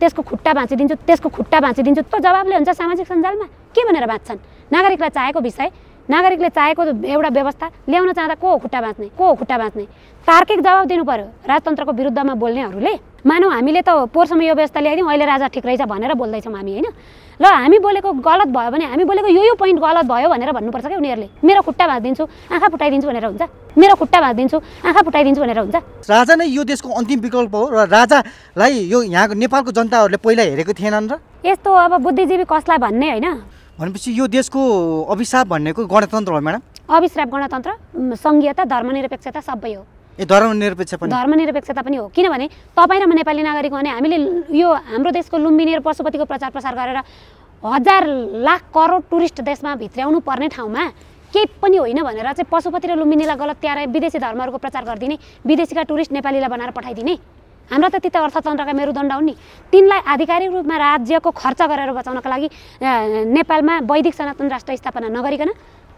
त्यसको खुट्टा भाँचिदिन्छु त्यसको खुट्टा भाँचिदिन्छु त जवाबले हुन्छ सामाजिक सञ्जालमा के भनेर बाँच्छन् नागरिकलाई चाहेको विषय नागरिकले चाहेको एउटा व्यवस्था ल्याउन चाहँदा को खुट्टा बाँच्ने को खुट्टा बाँच्ने तार्किक जवाब दिनु पऱ्यो राजतन्त्रको विरुद्धमा बोल्नेहरूले मानौँ हामीले त पोहोरसम्म यो व्यवस्था ल्याइदिउँ अहिले राजा ठिक रहेछ भनेर बोल्दैछौँ हामी होइन ल हामी बोलेको गलत भयो भने हामी बोलेको यो यो पोइन्ट गलत भयो भनेर भन्नुपर्छ क्या उनीहरूले मेरो खुट्टा भाँचिदिन्छु आँखा फुटाइदिन्छु भनेर हुन्छ मेरो खुट्टा भाँचिदिन्छु आँखा फुटाइदिन्छु भनेर हुन्छ राजा नै यो देशको अन्तिम विकल्प हो र राजालाई यो यहाँको नेपालको जनताहरूले पहिला हेरेको थिएनन् र यस्तो अब बुद्धिजीवी कसलाई भन्ने होइन भनेपछि यो देशको अभिशाप भनेको गणतन्त्र हो म्याडम अभिश्राप गणतन्त्र सङ्घीयता धर्मनिरपेक्षता सबै हो धर्मनिरपेक्ष पनि धर्मनिरपेक्षता पनि हो किनभने तपाईँ र म नेपाली नागरिक भने हामीले यो हाम्रो देशको लुम्बिनी र पशुपतिको प्रचार प्रसार गरेर हजार लाख करोड टुरिस्ट देशमा भित्र्याउनु पर्ने ठाउँमा केही पनि होइन भनेर चाहिँ पशुपति र लुम्बिनीलाई गलत त्याएर विदेशी धर्महरूको प्रचार गरिदिने विदेशीका टुरिस्ट नेपालीलाई बनाएर पठाइदिने हाम्रो त त्यति अर्थतन्त्रका मेरुदण्ड हुन् नि तिनलाई आधिकारिक रूपमा राज्यको खर्च गरेर बचाउनका लागि नेपालमा वैदिक सनातन राष्ट्र स्थापना नगरिकन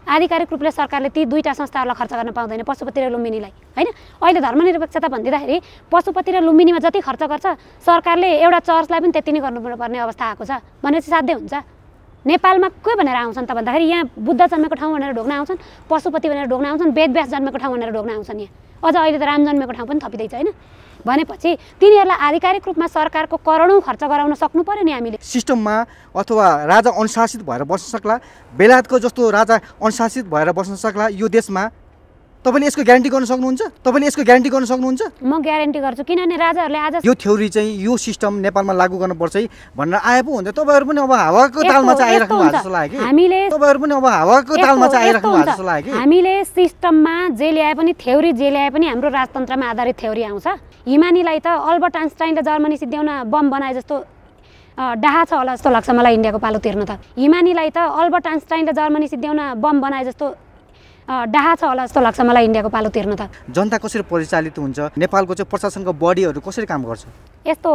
आधिकारिक रूपले सरकारले ती दुईवटा संस्थाहरूलाई खर्च गर्न पाउँदैन पशुपति र लुम्बिनीलाई होइन अहिले धर्मनिरपेक्षता भनिदिँदाखेरि पशुपति र लुम्बिनीमा जति खर्च गर्छ सरकारले एउटा चर्चलाई पनि त्यति नै गर्नुपर्ने अवस्था आएको छ भनेपछि साध्यै हुन्छ नेपालमा के भनेर आउँछन् त भन्दाखेरि यहाँ बुद्ध जन्मेको ठाउँ भनेर ढोग्न आउँछन् पशुपति भनेर ढोग्न आउँछन् वेदव्यास जन्मेको ठाउँ भनेर ढोग्न आउँछन् यहाँ अझ अहिले त राम जन्मेको ठाउँ पनि थपिँदैछ होइन भनेपछि तिनीहरूलाई आधिकारिक रूपमा सरकारको करोडौँ खर्च गराउन सक्नु पर्यो नि हामीले सिस्टममा अथवा राजा अनुशासित भएर बस्न सक्ला बेलायतको जस्तो राजा अनुशासित भएर बस्न सक्ला यो देशमा तपाईँले यसको ग्यारेन्टी गर्न सक्नुहुन्छ तपाईँले यसको ग्यारेन्टी गर्न सक्नुहुन्छ म ग्यारेन्टी गर्छु किनभने राजाहरूले आज यो थ्योरी चाहिँ यो सिस्टम नेपालमा लागू गर्नुपर्छ है भनेर आए पो हुन्छ तपाईँहरू पनि अब हावाको तालमा चाहिँ आइराख्नु भएको जस्तो लाग्यो हामीले तपाईँहरू पनि अब हावाको तालमा चाहिँ आइराख्नु भएको जस्तो लाग्यो हामीले सिस्टममा जे ल्याए पनि थ्योरी जे ल्याए पनि हाम्रो राजतन्त्रमा आधारित थ्योरी आउँछ हिमानीलाई त अल्बर्ट आइन्स्टाइनले जर्मनी सिद्ध्याउन बम बनाए जस्तो डाहा छ होला जस्तो लाग्छ मलाई इन्डियाको पालो तिर्न त हिमानीलाई त अल्बर्ट आइन्स्टाइनले जर्मनी सिद्ध्याउन बम बनाए जस्तो डाहा छ होला जस्तो लाग्छ मलाई इन्डियाको पालो तिर्न त जनता कसरी परिचालित हुन्छ नेपालको चाहिँ प्रशासनको बडीहरू कसरी काम गर्छ यस्तो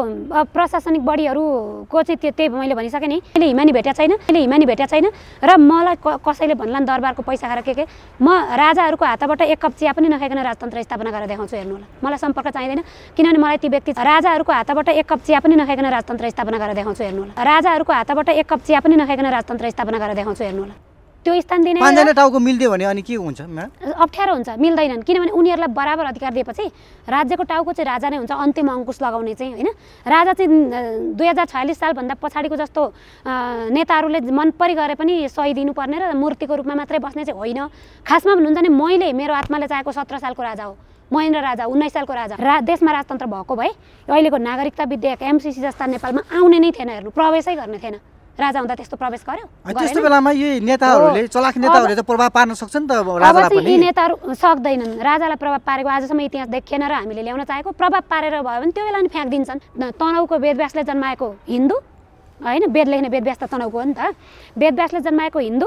प्रशासनिक बडीहरूको चाहिँ त्यो त्यही मैले भनिसकेँ नि मैले हिमानी भेटेको छैन मैले हिमानी भेटेको छैन र मलाई कसैले भन्ला दरबारको पैसा खाएर के के म राजाहरूको हातबाट एक कप चिया पनि नखाइकन राजतन्त्र स्थापना गरेर देखाउँछु हेर्नु होला मलाई सम्पर्क चाहिँदैन किनभने मलाई ती व्यक्ति राजाहरूको हातबाट एक कप चिया पनि नखाइकन राजतन्त्र स्थापना गरेर देखाउँछु हेर्नु होला राजाहरूको हातबाट एक कप चिया पनि नखाइकन राजतन्त्र स्थापना गरेर देखाउँछु हेर्नु होला त्यो स्थान दिने पाँचजना टाउको मिल्दियो भने अनि के हुन्छ अप्ठ्यारो हुन्छ मिल्दैनन् किनभने उनीहरूलाई बराबर अधिकार दिएपछि राज्यको टाउको चाहिँ राजा नै हुन्छ अन्तिम अङ्कुश लगाउने चाहिँ होइन राजा चाहिँ दुई हजार छयालिस सालभन्दा पछाडिको जस्तो नेताहरूले मनपरी गरे पनि सही दिनुपर्ने र मूर्तिको रूपमा मात्रै बस्ने चाहिँ होइन खासमा भन्नुहुन्छ भने मैले मेरो आत्माले चाहेको सत्र सालको राजा हो महेन्द्र राजा उन्नाइस सालको राजा रा देशमा राजतन्त्र भएको भए अहिलेको नागरिकता विधेयक एमसिसी जस्ता नेपालमा आउने नै थिएन हेर्नु प्रवेशै गर्ने थिएन राजा हुँदा त्यस्तो प्रवेश गर्यो त्यस्तो बेलामा यी नेताहरूले चलाख नेताहरूले त प्रभाव पार्न सक्छ नि त राजालाई यी नेताहरू सक्दैनन् राजालाई प्रभाव पारेको आजसम्म इतिहास देखिएन र हामीले ल्याउन चाहेको प्रभाव पारेर भयो भने त्यो बेला नि फ्याँकिदिन्छन् तनाउको वेदव्यासले जन्माएको हिन्दू होइन वेद लेख्ने वेदव्यास त तनाउको हो नि त वेदव्यासले जन्माएको हिन्दू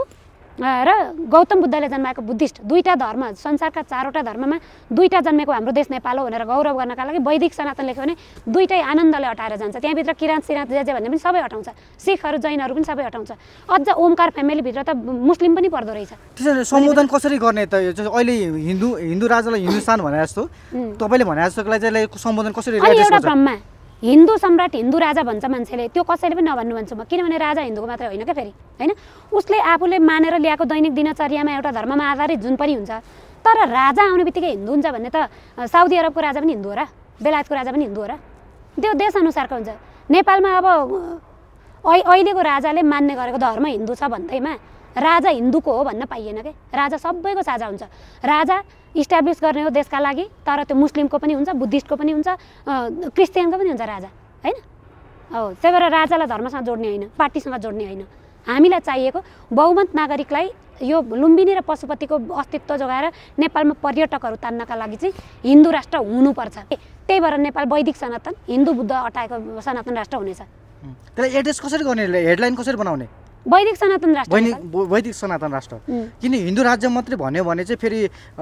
र गौतम बुद्धले जन्माएको बुद्धिस्ट दुईवटा धर्म संसारका चारवटा धर्ममा दुईवटा जन्मेको हाम्रो देश नेपाल हो भनेर गौरव गर्नका लागि वैदिक सनातन लेख्यो भने दुईटै आनन्दले हटाएर जान्छ त्यहाँभित्र किराँत सिराँत जे जे भन्ने पनि सबै हटाउँछ सिखहरू जैनहरू पनि सबै हटाउँछ अझ ओमकार फ्यामिलीभित्र त मुस्लिम पनि पर्दो रहेछ त्यसरी सम्बोधन कसरी गर्ने त अहिले हिन्दू हिन्दू राजालाई हिन्दुस्तान भने जस्तो तपाईँले भने जस्तोलाई सम्बोधन कसरी एउटा हिन्दू सम्राट हिन्दू राजा भन्छ मान्छेले त्यो कसैले पनि नभन्नु भन्छु म किनभने राजा हिन्दूको मात्रै होइन क्या फेरि होइन उसले आफूले मानेर ल्याएको दैनिक दिनचर्यामा एउटा धर्ममा आधारित जुन पनि हुन्छ तर राजा आउने बित्तिकै हिन्दू हुन्छ भन्ने त साउदी अरबको राजा पनि हिन्दू हो र बेलायतको राजा पनि हिन्दू हो र त्यो देशअनुसारको हुन्छ नेपालमा अब अहिलेको राजाले मान्ने गरेको धर्म हिन्दू छ भन्दैमा राजा हिन्दूको हो भन्न पाइएन के राजा सबैको साझा हुन्छ राजा इस्टाब्लिस गर्ने हो देशका लागि तर त्यो मुस्लिमको पनि हुन्छ बुद्धिस्टको पनि हुन्छ क्रिस्चियनको पनि हुन्छ राजा होइन हो त्यही भएर राजालाई धर्मसँग जोड्ने होइन पार्टीसँग जोड्ने होइन हामीलाई चाहिएको बहुमत नागरिकलाई यो लुम्बिनी र पशुपतिको अस्तित्व जोगाएर नेपालमा पर्यटकहरू तान्नका लागि चाहिँ हिन्दू राष्ट्र हुनुपर्छ त्यही भएर नेपाल वैदिक सनातन हिन्दू बुद्ध अटाएको सनातन राष्ट्र हुनेछ त्यसलाई एड्रेस कसरी गर्ने हेडलाइन कसरी बनाउने वैदिक सनातन राष्ट्र वैदिक सनातन राष्ट्र किन हिन्दू राज्य मात्रै भन्यो भने चाहिँ फेरि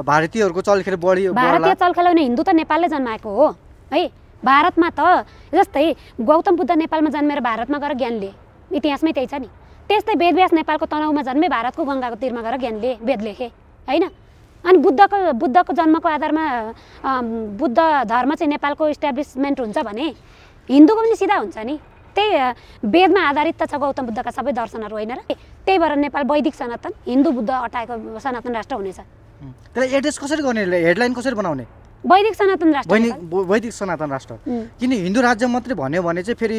भारतीयहरूको चलखेल बढी भारतीय चलखेल भने हिन्दू त नेपालले जन्माएको हो है भारतमा त जस्तै गौतम बुद्ध नेपालमा जन्मेर भारतमा गएर ज्ञान लिए इतिहासमै त्यही छ नि त्यस्तै वेदव्यास नेपालको तनाउमा जन्मे भारतको गङ्गाको तिरमा गएर ज्ञान लिए वेद लेखे होइन अनि बुद्धको बुद्धको जन्मको आधारमा बुद्ध धर्म चाहिँ नेपालको इस्टाब्लिसमेन्ट हुन्छ भने हिन्दूको पनि सिधा हुन्छ नि त्यही वेदमा आधारित त छ गौतम बुद्धका सबै दर्शनहरू होइन र त्यही भएर नेपाल वैदिक सनातन हिन्दू बुद्ध अटाएको सनातन राष्ट्र हुनेछ कसरी गर्ने हेडलाइन कसरी बनाउने वैदिक सनातन राष्ट्र वैदिक सनातन राष्ट्र किन हिन्दू राज्य मात्रै भन्यो भने चाहिँ फेरि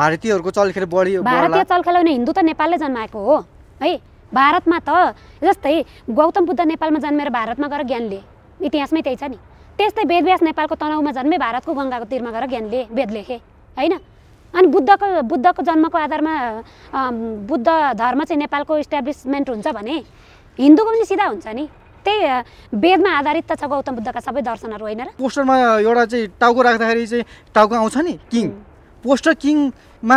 भारतीयहरूको चलखेल बढी भारतीय चलखेल होइन हिन्दू त नेपालले जन्माएको हो है भारतमा त जस्तै गौतम बुद्ध नेपालमा जन्मेर भारतमा गएर ज्ञान लिए इतिहासमै त्यही छ नि त्यस्तै वेदव्यास नेपालको तनाउमा जन्मे भारतको गङ्गाको तिरमा गएर ज्ञान लिए वेद लेखे होइन अनि बुद्धको बुद्धको जन्मको आधारमा बुद्ध धर्म चाहिँ नेपालको इस्टाब्लिसमेन्ट हुन्छ भने हिन्दूको पनि सिधा हुन्छ नि त्यही वेदमा आधारित त छ गौतम बुद्धका सबै दर्शनहरू होइन र पोस्टरमा एउटा चाहिँ टाउको राख्दाखेरि चाहिँ टाउको आउँछ नि किङ पोस्टर किङ मा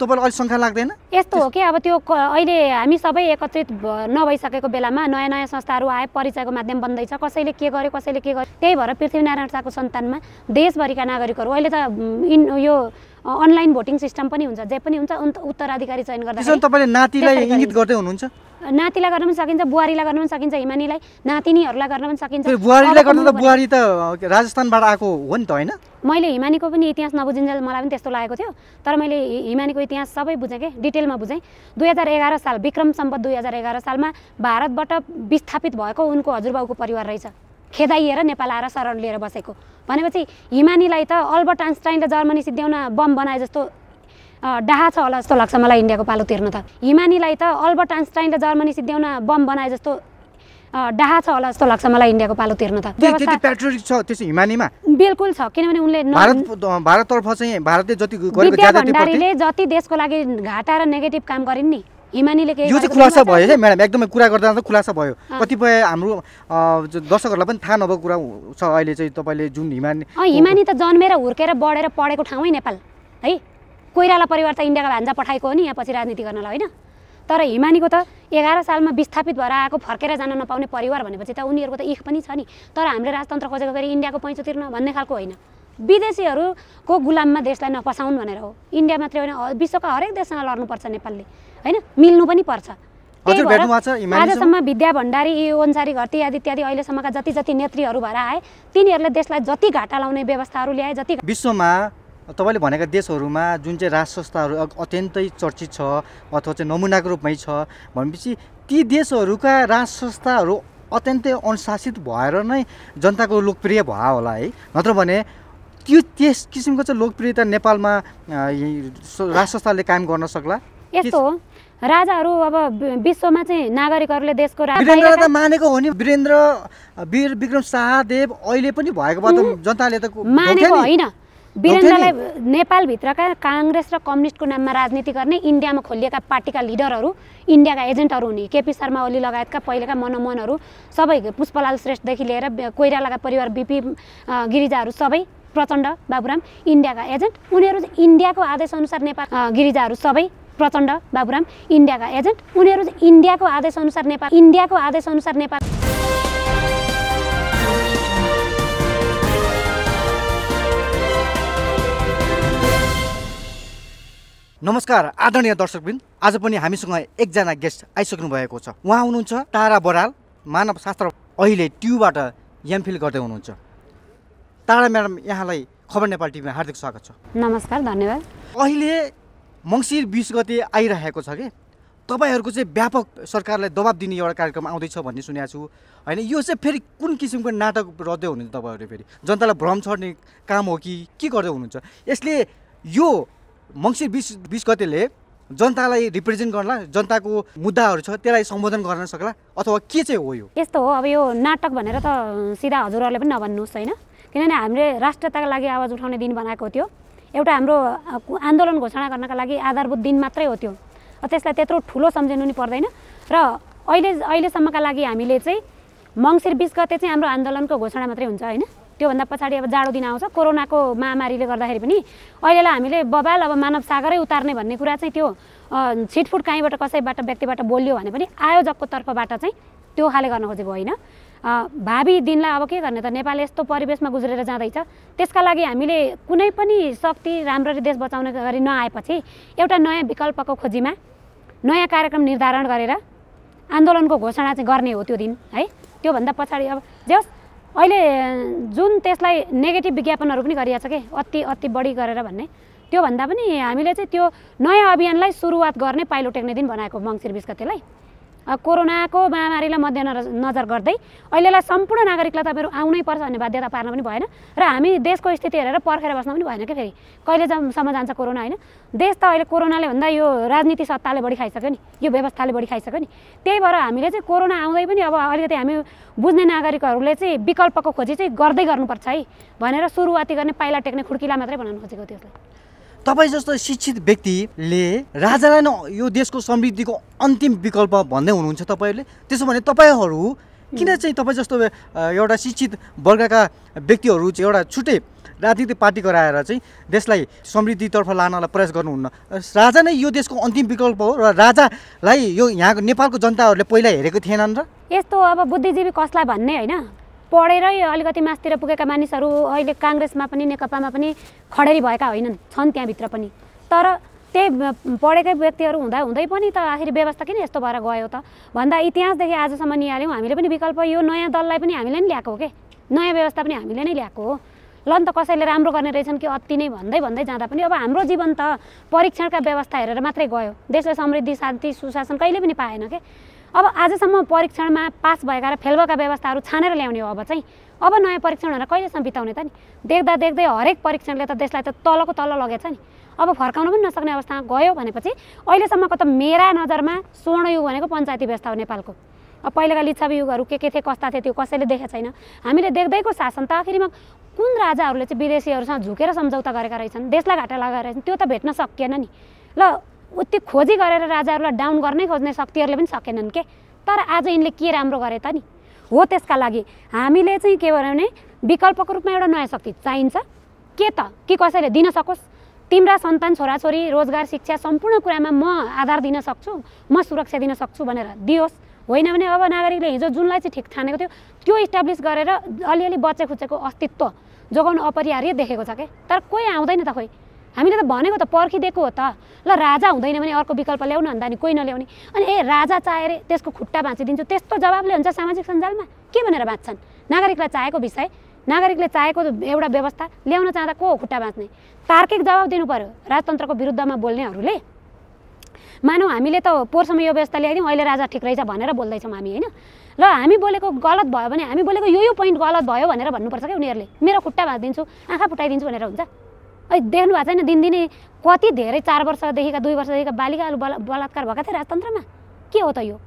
तपाईँलाई अलिक शङ्का लाग्दैन यस्तो हो कि अब त्यो अहिले हामी सबै एकत्रित नभइसकेको बेलामा नयाँ नयाँ संस्थाहरू आए परिचयको माध्यम बन्दैछ कसैले के गर्यो कसैले के गर्यो त्यही भएर पृथ्वीनारायण शाहको सन्तानमा देशभरिका नागरिकहरू अहिले त इन यो अनलाइन भोटिङ सिस्टम पनि हुन्छ जे पनि हुन्छ उत्तराधिकारी चयन गर्दा तपाईँले नातिलाई इङ्गित गर्दै हुनुहुन्छ नातिलाई गर्न पनि सकिन्छ बुहारीलाई गर्न पनि सकिन्छ हिमानीलाई नातिनीहरूलाई गर्न पनि सकिन्छ बुहारीलाई गर्नु त बुहारी त राजस्थानबाट आएको हो नि त होइन मैले हिमानीको पनि इतिहास नबुझिन्जेल मलाई पनि त्यस्तो लागेको थियो तर मैले हिमानीको इतिहास सबै बुझेँ कि डिटेलमा बुझेँ दुई हजार एघार साल विक्रम सम्पत दुई हजार एघार सालमा भारतबाट विस्थापित भएको उनको हजुरबाउको परिवार रहेछ खेदाइएर नेपाल आएर शरण लिएर बसेको भनेपछि हिमानीलाई त अल्बर्ट आइन्स्टाइनले जर्मनी सिद्ध्याउन बम बनाए जस्तो डाहा छ होला जस्तो लाग्छ मलाई इन्डियाको पालो तिर्न त हिमानीलाई त अल्बर्ट आइन्स्टाइनले जर्मनी सिद्ध्याउन बम बनाए जस्तो डाहा छ होला जस्तो लाग्छ मलाई इन्डियाको पालो तिर्न त पेट्रोलिक छ त्यसो हिमालीमा बिल्कुल छ किनभने उनले भारततर्फ चाहिँ भारतले जति भण्डारीले जति देशको लागि घाटा र नेगेटिभ काम गरिन् नि हिमानीले के यो चाहिँ खुलासा भयो है म्याडम एकदमै कुरा गर्दा त खुलासा भयो कतिपय हाम्रो दर्शकहरूलाई पनि थाहा नभएको कुरा छ अहिले चाहिँ तपाईँले जुन हिमानी हिमानी त जन्मेर हुर्केर बढेर पढेको ठाउँै नेपाल है कोइराला परिवार त इन्डियाको भान्जा पठाएको हो नि यहाँ पछि राजनीति गर्नलाई होइन तर हिमानीको त एघार सालमा विस्थापित भएर आएको फर्केर जान नपाउने परिवार भनेपछि त उनीहरूको त इख पनि छ नि तर हामीले राजतन्त्र खोजेको फेरि इन्डियाको पैँचो तिर्न भन्ने खालको होइन विदेशीहरूको गुलाममा देशलाई नपसाउन् भनेर हो इन्डिया मात्रै होइन विश्वका हरेक देशसँग लड्नुपर्छ नेपालले होइन मिल्नु पनि पर्छ आजसम्म विद्या भण्डारी ओन्सारी घरती आदि इत्यादि अहिलेसम्मका जति जति नेत्रीहरू भएर आए तिनीहरूले देशलाई जति घाटा लाउने व्यवस्थाहरू ल्याए जति विश्वमा तपाईँले भनेका देशहरूमा जुन चाहिँ राज संस्थाहरू अत्यन्तै चर्चित छ अथवा चाहिँ नमुनाको रूपमै छ भनेपछि ती देशहरूका राज संस्थाहरू अत्यन्तै अनुशासित भएर नै जनताको लोकप्रिय भयो होला है नत्र भने त्यो त्यस किसिमको चाहिँ लोकप्रियता नेपालमा राज संस्थाले कायम गर्न सक्ला यस्तो हो राजाहरू अब विश्वमा चाहिँ नागरिकहरूले देशको राजा मानेको हो नि वीरेन्द्र वीर विक्रम शाहदेव अहिले पनि भएको जनताले त मानेको होइन वीरेन्द्रलाई नेपालभित्रका काङ्ग्रेस र कम्युनिस्टको नाममा राजनीति गर्ने इन्डियामा खोलिएका पार्टीका लिडरहरू इन्डियाका एजेन्टहरू हुने केपी शर्मा ओली लगायतका पहिलेका मनोमनहरू सबै पुष्पलाल श्रेष्ठदेखि लिएर कोइरालाका परिवार बिपी गिरिजाहरू सबै प्रचण्ड बाबुराम इन्डियाका एजेन्ट उनीहरू इन्डियाको आदेशअनुसार नेपाल गिरिजाहरू सबै प्रचण्ड बाबुराम इन्डियाका एजेन्ट उनीहरू इन्डियाको आदेशअनुसार नेपाल इन्डियाको आदेशअनुसार नेपाल नमस्कार आदरणीय दर्शकबिन आज पनि हमीसंग एकजना गेस्ट आइसक्नु वहाँ हो तारा बराल मानवशास्त्र अहिले ट्युबाट फिल गर्दै हुनुहुन्छ तारा मैडम यहाँ खबर नेपाल में हार्दिक स्वागत नमस्कार धन्यवाद अहिले मङ्सिर बिस गते आइरहेको छ कि तपाईँहरूको चाहिँ व्यापक सरकारलाई दवाब दिने कार्यक्रम आउँदैछ भन्ने सुनेको छु होइन यो चाहिँ नाटक रद्दै हुनुहुन्छ तपाईँहरू जनता भ्रम छर्ने काम हो कि के गर्दै हुनुहुन्छ मङ्सिर बिस बिस गतेले जनतालाई रिप्रेजेन्ट गर्ला जनताको मुद्दाहरू छ त्यसलाई सम्बोधन गर्न सक्ला अथवा के चाहिँ हो यो यस्तो हो अब यो नाटक भनेर त सिधा हजुरहरूले पनि नभन्नुहोस् होइन किनभने हामीले राष्ट्रियताको लागि आवाज उठाउने दिन बनाएको थियो एउटा हाम्रो आन्दोलन घोषणा गर्नका लागि आधारभूत दिन मात्रै हो त्यो त्यसलाई त्यत्रो ठुलो सम्झिनु नि पर्दैन र अहिले अहिलेसम्मका लागि हामीले चाहिँ मङ्सिर बिस गते चाहिँ हाम्रो आन्दोलनको घोषणा मात्रै हुन्छ होइन त्योभन्दा पछाडि अब जाडो दिन आउँछ कोरोनाको महामारीले गर्दाखेरि पनि अहिलेलाई हामीले बबाल अब मानव सागरै उतार्ने भन्ने कुरा चाहिँ त्यो छिटफुट काहीँबाट कसैबाट व्यक्तिबाट बोलियो भने पनि आयोजकको तर्फबाट चाहिँ त्यो खाले गर्न खोजेको होइन भावी दिनलाई अब के गर्ने त नेपाल यस्तो परिवेशमा गुज्रेर जाँदैछ त्यसका लागि हामीले कुनै पनि शक्ति राम्ररी देश बचाउने गरी नआएपछि एउटा नयाँ विकल्पको खोजीमा नयाँ कार्यक्रम निर्धारण गरेर आन्दोलनको घोषणा चाहिँ गर्ने हो त्यो दिन है त्योभन्दा पछाडि अब जे अहिले जुन त्यसलाई नेगेटिभ विज्ञापनहरू पनि गरिरहेको छ कि अति अति बढी गरेर भन्ने त्योभन्दा पनि हामीले चाहिँ त्यो नयाँ अभियानलाई सुरुवात गर्ने पाइलो टेक्ने दिन बनाएको मङ्सिर गतेलाई कोरोनाको महामारीलाई मध्य नजर गर्दै अहिलेलाई सम्पूर्ण नागरिकलाई तपाईँहरू आउनै पर्छ भन्ने बाध्यता पार्न पनि भएन र हामी देशको स्थिति हेरेर पर्खेर बस्न पनि भएन क्या फेरि कहिले कहिलेसम्म जान्छ कोरोना होइन देश त अहिले कोरोनाले भन्दा यो राजनीति सत्ताले बढी खाइसक्यो नि यो व्यवस्थाले बढी खाइसक्यो नि त्यही भएर हामीले चाहिँ कोरोना आउँदै पनि अब अलिकति हामी बुझ्ने नागरिकहरूले चाहिँ विकल्पको खोजी चाहिँ गर्दै गर्नुपर्छ है भनेर सुरुवाती गर्ने पाइला टेक्ने खुड्किला मात्रै बनाउनु खोजेको त्यसलाई तपाईँ जस्तो शिक्षित व्यक्तिले राजालाई नै यो देशको समृद्धिको अन्तिम विकल्प भन्दै हुनुहुन्छ तपाईँहरूले त्यसो भने तपाईँहरू किन चाहिँ तपाईँ जस्तो एउटा शिक्षित वर्गका व्यक्तिहरू चाहिँ एउटा छुट्टै राजनीतिक पार्टी गराएर चाहिँ देशलाई समृद्धितर्फ लानलाई प्रयास गर्नुहुन्न राजा नै यो देशको अन्तिम विकल्प हो र राजालाई यो यहाँको नेपालको जनताहरूले पहिला हेरेको थिएनन् र यस्तो अब बुद्धिजीवी कसलाई भन्ने होइन पढेरै अलिकति मासतिर पुगेका मानिसहरू अहिले काङ्ग्रेसमा पनि नेकपामा पनि खडेरी भएका होइनन् छन् त्यहाँभित्र पनि तर त्यही पढेकै व्यक्तिहरू हुँदा हुँदै पनि त आखिर व्यवस्था किन यस्तो भएर गयो त भन्दा इतिहासदेखि आजसम्म निहाल्यौँ हामीले पनि विकल्प यो नयाँ दललाई पनि हामीले नै ल्याएको हो कि नयाँ व्यवस्था पनि हामीले नै ल्याएको हो ल नि त कसैले राम्रो गर्ने रहेछन् कि अति नै भन्दै भन्दै जाँदा पनि अब हाम्रो जीवन त परीक्षणका व्यवस्था हेरेर मात्रै गयो देशलाई समृद्धि शान्ति सुशासन कहिले पनि पाएन के अब आजसम्म परीक्षणमा पास भएका र फेल भएका व्यवस्थाहरू छानेर ल्याउने हो अब चाहिँ अब नयाँ परीक्षणहरू कहिलेसम्म बिताउने त नि देख्दा देख्दै हरेक परीक्षणले त देशलाई त तलको तल लगेछ नि अब फर्काउन पनि नसक्ने अवस्थामा गयो भनेपछि अहिलेसम्मको त मेरा नजरमा स्वर्ण युग भनेको पञ्चायती व्यवस्था हो नेपालको अब पहिलाका पहिलेका युगहरू के के थिए कस्ता थिए त्यो कसैले देखेको छैन हामीले देख्दैको शासन त आखिरीमा कुन राजाहरूले चाहिँ विदेशीहरूसँग झुकेर सम्झौता गरेका रहेछन् देशलाई घाटा लगाएर रहेछन् त्यो त भेट्न सकिएन नि ल उति खोजी गरेर राजाहरूलाई डाउन गर्नै खोज्ने शक्तिहरूले पनि सकेनन् के तर आज यिनले के राम्रो गरे त नि हो त्यसका लागि हामीले चाहिँ के भन्यो भने विकल्पको रूपमा एउटा नयाँ शक्ति चाहिन्छ के त के कसैले दिन सकोस् तिम्रा सन्तान छोराछोरी रोजगार शिक्षा सम्पूर्ण कुरामा म आधार दिन सक्छु म सुरक्षा दिन सक्छु भनेर दियोस् होइन भने अब नागरिकले हिजो जुनलाई चाहिँ ठिक ठानेको थियो त्यो इस्टाब्लिस गरेर अलिअलि बचेखुचेको खुचेको अस्तित्व जोगाउनु अपरिहार्य देखेको छ क्या तर कोही आउँदैन त खोइ हामीले त भनेको त पर्खिदिएको हो त ल राजा हुँदैन भने अर्को विकल्प ल्याउनु भन्दा नि कोही नल्याउने अनि ए राजा चाहेर त्यसको खुट्टा भाँचिदिन्छु त्यस्तो जवाबले हुन्छ सामाजिक सञ्जालमा के भनेर बाँच्छन् नागरिकलाई चाहेको विषय नागरिकले चाहेको एउटा व्यवस्था ल्याउन चाहँदा को खुट्टा बाँच्ने तार्किक जवाब दिनु पऱ्यो राजतन्त्रको विरुद्धमा बोल्नेहरूले मानौँ हामीले त पोहोरसम्म यो व्यवस्था ल्याइदिउँ अहिले राजा ठिक रहेछ भनेर बोल्दैछौँ हामी होइन ल हामी बोलेको गलत भयो भने हामी बोलेको यो यो पोइन्ट गलत भयो भनेर भन्नुपर्छ क्या उनीहरूले मेरो खुट्टा भाँचिदिन्छु आँखा फुटाइदिन्छु भनेर हुन्छ अहिले देख्नु भएको छैन दिनदिनै कति धेरै चार वर्षदेखिका दुई वर्षदेखिका बालिकाहरू बला बलात्कार भएका थियो राजतन्त्रमा के हो त यो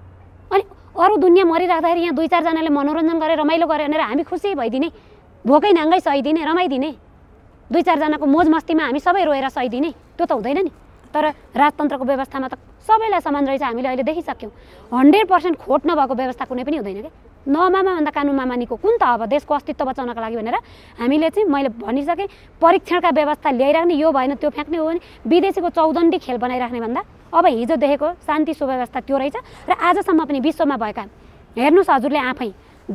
अनि अरू दुनियाँ मरिराख्दाखेरि यहाँ दुई चारजनाले मनोरञ्जन गरेर रमाइलो गरे भनेर हामी खुसी भइदिने भोकै नाङ्गै सहिदिने रमाइदिने दुई चारजनाको मोज मस्तीमा हामी सबै रोएर सहिदिने त्यो त हुँदैन नि तर राजतन्त्रको व्यवस्थामा त सबैलाई समान रहेछ हामीले अहिले देखिसक्यौँ हन्ड्रेड पर्सेन्ट खोट नभएको व्यवस्था कुनै पनि हुँदैन क्या भन्दा कानुन मामानीको कुन त अब देशको अस्तित्व बचाउनको लागि भनेर हामीले चाहिँ मैले भनिसकेँ परीक्षणका व्यवस्था ल्याइराख्ने यो भएन त्यो फ्याँक्ने हो भने विदेशीको चौदण्डी खेल बनाइराख्ने भन्दा अब हिजो देखेको शान्ति सुव्यवस्था त्यो रहेछ र आजसम्म पनि विश्वमा भएका हेर्नुहोस् हजुरले आफै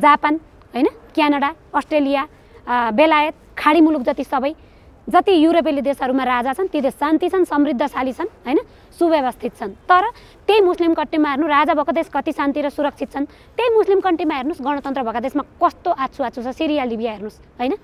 जापान होइन क्यानाडा अस्ट्रेलिया बेलायत खाडी मुलुक जति सबै जति युरोपेली देशहरूमा राजा छन् ती देश शान्ति छन् समृद्धशाली छन् होइन सुव्यवस्थित छन् तर त्यही मुस्लिम कन्ट्रीमा हेर्नु राजा भएको देश कति शान्ति र सुरक्षित छन् त्यही मुस्लिम कन्ट्रीमा हेर्नुहोस् गणतन्त्र भएको देशमा कस्तो आछु आछु छ सिरिया लिबिया हेर्नुहोस् होइन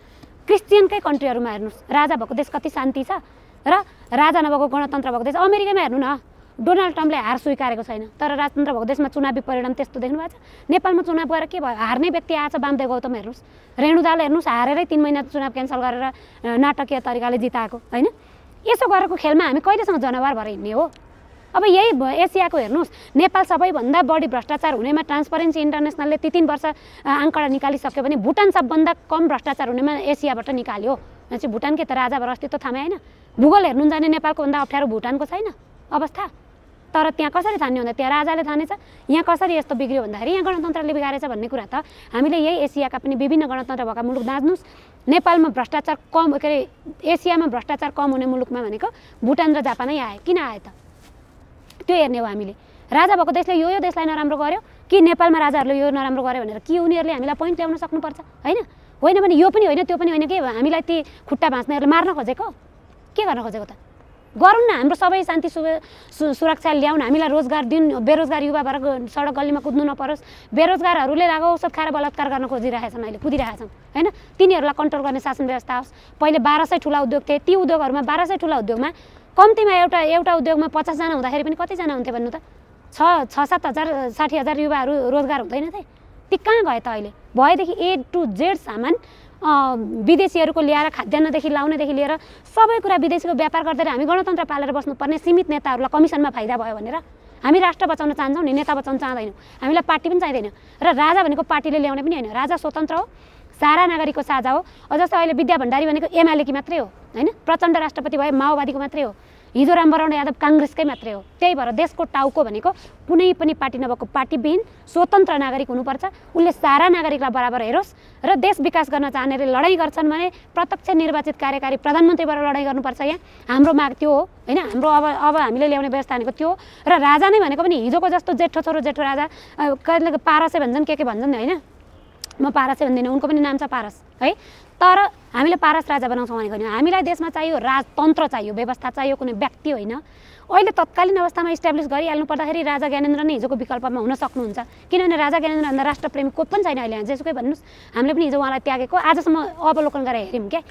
क्रिस्चियनकै कन्ट्रीहरूमा हेर्नुहोस् राजा भएको देश कति शान्ति छ र राजा नभएको गणतन्त्र भएको देश अमेरिकामा हेर्नु न डोनाल्ड ट्रम्पले हार स्वीकारेको छैन तर राजतन्त्र देशमा चुनावी परिणाम त्यस्तो देख्नु भएको छ नेपालमा चुनाव गएर के भयो हार्ने व्यक्ति आएछ बामदेव गौतम हेर्नुहोस् रेणुदाल हेर्नुहोस् हारेरै तिन महिना चुनाव क्यान्सल गरेर नाटकीय तरिकाले जिताएको होइन यसो गरेको खेलमा हामी कहिलेसम्म जनावर भएर हिँड्ने हो अब यही एसियाको हेर्नुहोस् नेपाल सबैभन्दा बढी भ्रष्टाचार हुनेमा ट्रान्सपरेन्सी इन्टरनेसनलले ती तिन वर्ष आङ्कडा निकालिसक्यो भने भुटान सबभन्दा कम भ्रष्टाचार हुनेमा एसियाबाट निकाल्यो भनेपछि भुटानकै त राजा भएर अस्तित्व थामे होइन भूगोल हेर्नु जाने नेपालको भन्दा अप्ठ्यारो भुटानको छैन अवस्था तर त्यहाँ कसरी छान्ने भन्दा त्यहाँ राजाले थानेछ यहाँ कसरी यस्तो बिग्रियो भन्दाखेरि यहाँ गणतन्त्रले बिगारेछ भन्ने कुरा त हामीले यही एसियाका पनि विभिन्न गणतन्त्र भएका मुलुक दाँच्नुहोस् नेपालमा भ्रष्टाचार कम के अरे एसियामा भ्रष्टाचार कम हुने मुलुकमा भनेको भुटान र जापानै आयो किन आए त त्यो हेर्ने हो हामीले राजा भएको देशले यो यो देशलाई नराम्रो गर्यो कि नेपालमा राजाहरूले यो नराम्रो गर्यो भनेर कि उनीहरूले हामीलाई पोइन्ट ल्याउन सक्नुपर्छ होइन होइन भने यो पनि होइन त्यो पनि होइन कि हामीलाई ती खुट्टा भाँच्नेहरूले मार्न खोजेको के गर्न खोजेको त गरौँ न हाम्रो सबै शान्ति सु सुरक्षा ल्याउन हामीलाई रोजगार दिन बेरोजगार युवा भएर सडक गल्लीमा कुद्नु नपरोस् बेरोजगारहरूले लाग औषध खाएर बलात्कार गर्न खोजिरहेछन् अहिले कुदिरहेछन् होइन तिनीहरूलाई कन्ट्रोल गर्ने शासन व्यवस्था होस् पहिले बाह्र सय ठुला उद्योग थिए ती उद्योगहरूमा बाह्र सय ठुला उद्योगमा कम्तीमा एउटा एउटा उद्योगमा पचासजना हुँदाखेरि पनि कतिजना हुन्थ्यो भन्नु त छ छ सात हजार साठी हजार युवाहरू रोजगार हुँदैन थिए ती कहाँ गए त अहिले भएदेखि ए टु जेड सामान विदेशीहरूको ल्याएर खाद्यान्नदेखि लाउनेदेखि लिएर सबै कुरा विदेशीको व्यापार गर्दै हामी गणतन्त्र पालेर बस्नुपर्ने सीमित नेताहरूलाई कमिसनमा फाइदा भयो भनेर हामी राष्ट्र बचाउन चाहन्छौँ नि नेता बचाउन चाहँदैनौँ हामीलाई पार्टी पनि चाहिँदैन र राजा भनेको पार्टीले ल्याउने पनि होइन राजा स्वतन्त्र हो सारा नागरिकको साझा हो जस्तो अहिले विद्या भण्डारी भनेको एमालेकी मात्रै हो होइन प्रचण्ड राष्ट्रपति भए माओवादीको मात्रै हो हिजो रामवरण यादव काङ्ग्रेसकै मात्रै हो त्यही भएर देशको टाउको भनेको कुनै पनि पार्टी नभएको पार्टीविहीन स्वतन्त्र नागरिक हुनुपर्छ उसले सारा नागरिकलाई बराबर हेरोस् र देश विकास गर्न चाहनेले लडाइँ गर्छन् भने प्रत्यक्ष निर्वाचित कार्यकारी प्रधानमन्त्रीबाट लडाइँ गर्नुपर्छ यहाँ हाम्रो माग त्यो हो होइन हाम्रो अब अब हामीले ल्याउने व्यवस्था भनेको त्यो र राजा नै भनेको पनि हिजोको जस्तो जेठो छोरो जेठो राजा कहिले पारसै भन्छन् के के भन्छन् होइन म पारसै भन्दिनँ उनको पनि नाम छ पारस है तर हामीले पारस राजा बनाउँछौँ भनेको होइन हामीलाई देशमा चाहियो राजतन्त्र चाहियो व्यवस्था चाहियो कुनै व्यक्ति होइन अहिले तत्कालीन अवस्थामा इस्टाब्लिस गरिहाल्नु पर्दाखेरि राजा ज्ञानेन्द्र नै हिजोको विकल्पमा हुन सक्नुहुन्छ किनभने राजा ज्ञानेन्द्रभन्दा राष्ट्रप्रेमी कोही पनि छैन अहिले जेसुकै भन्नुहोस् हामीले पनि हिजो उहाँलाई त्यागेको आजसम्म अवलोकन गरेर हेऱ्यौँ क्या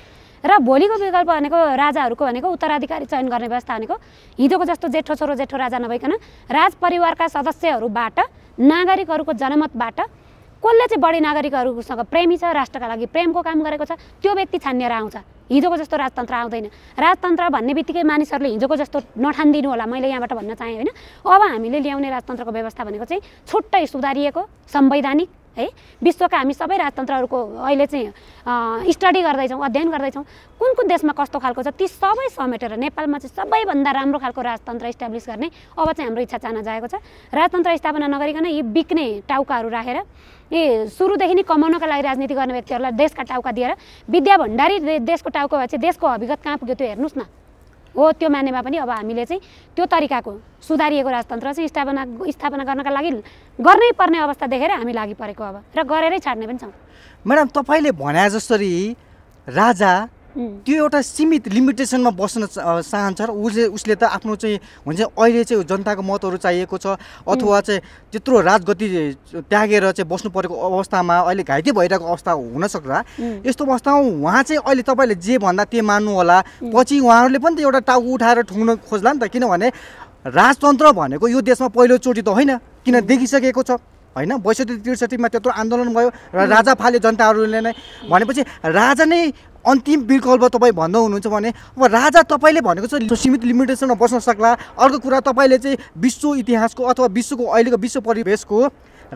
र भोलिको विकल्प भनेको राजाहरूको भनेको उत्तराधिकारी चयन गर्ने व्यवस्था भनेको हिजोको जस्तो जेठो छोरो जेठो राजा नभइकन राजपरिवारका सदस्यहरूबाट नागरिकहरूको जनमतबाट कसले चाहिँ बढी नागरिकहरूसँग प्रेमी छ राष्ट्रका लागि प्रेमको काम गरेको छ त्यो व्यक्ति छानिएर आउँछ हिजोको जस्तो राजतन्त्र आउँदैन राजतन्त्र भन्ने बित्तिकै मानिसहरूले हिजोको जस्तो नठानिदिनु होला मैले यहाँबाट भन्न चाहेँ होइन अब हामीले ल्याउने राजतन्त्रको व्यवस्था भनेको चाहिँ छुट्टै सुधारिएको संवैधानिक है विश्वका हामी सबै राजतन्त्रहरूको अहिले चाहिँ स्टडी गर्दैछौँ अध्ययन गर्दैछौँ कुन कुन देशमा कस्तो खालको छ ती सबै समेटेर नेपालमा चाहिँ सबैभन्दा राम्रो खालको राजतन्त्र इस्टाब्लिस गर्ने अब चाहिँ हाम्रो इच्छा चाहना जाएको छ राजतन्त्र स्थापना नगरिकन यी बिक्ने टाउकाहरू राखेर यी सुरुदेखि नै कमाउनका लागि राजनीति गर्ने व्यक्तिहरूलाई देशका टाउका दिएर विद्या भण्डारी देशको टाउको भए चाहिँ देशको अभिगत कहाँ पुग्यो त्यो हेर्नुहोस् न हो त्यो मानेमा पनि अब हामीले चाहिँ त्यो तरिकाको सुधारिएको राजतन्त्र चाहिँ स्थापना स्थापना गर्नका लागि गर्नै पर्ने अवस्था देखेर हामी लागि परेको अब र गरेरै छाड्ने पनि छौँ म्याडम तपाईँले भने जसरी राजा त्यो एउटा सीमित लिमिटेसनमा बस्न चाहन्छ र उसले उसले त आफ्नो चाहिँ हुन्छ अहिले चाहिँ जनताको मतहरू चाहिएको छ अथवा चाहिँ त्यत्रो राजगति त्यागेर चाहिँ बस्नु परेको अवस्थामा अहिले घाइते भइरहेको अवस्था हुनसक्ला यस्तो अवस्थामा उहाँ चाहिँ अहिले तपाईँले जे भन्दा त्यही मान्नु होला पछि उहाँहरूले पनि त एउटा टाउको उठाएर ठुङ्न खोज्ला नि त किनभने राजतन्त्र भनेको यो देशमा पहिलोचोटि त होइन किन देखिसकेको छ होइन बैसठी त्रिसठीमा त्यत्रो आन्दोलन भयो र राजा फाले जनताहरूले नै भनेपछि राजा नै अन्तिम विकल्प तपाईँ भन्दै हुनुहुन्छ भने अब राजा तपाईँले भनेको चाहिँ सीमित लिमिटेसनमा बस्न सक्ला अर्को कुरा तपाईँले चाहिँ विश्व इतिहासको अथवा विश्वको अहिलेको विश्व परिवेशको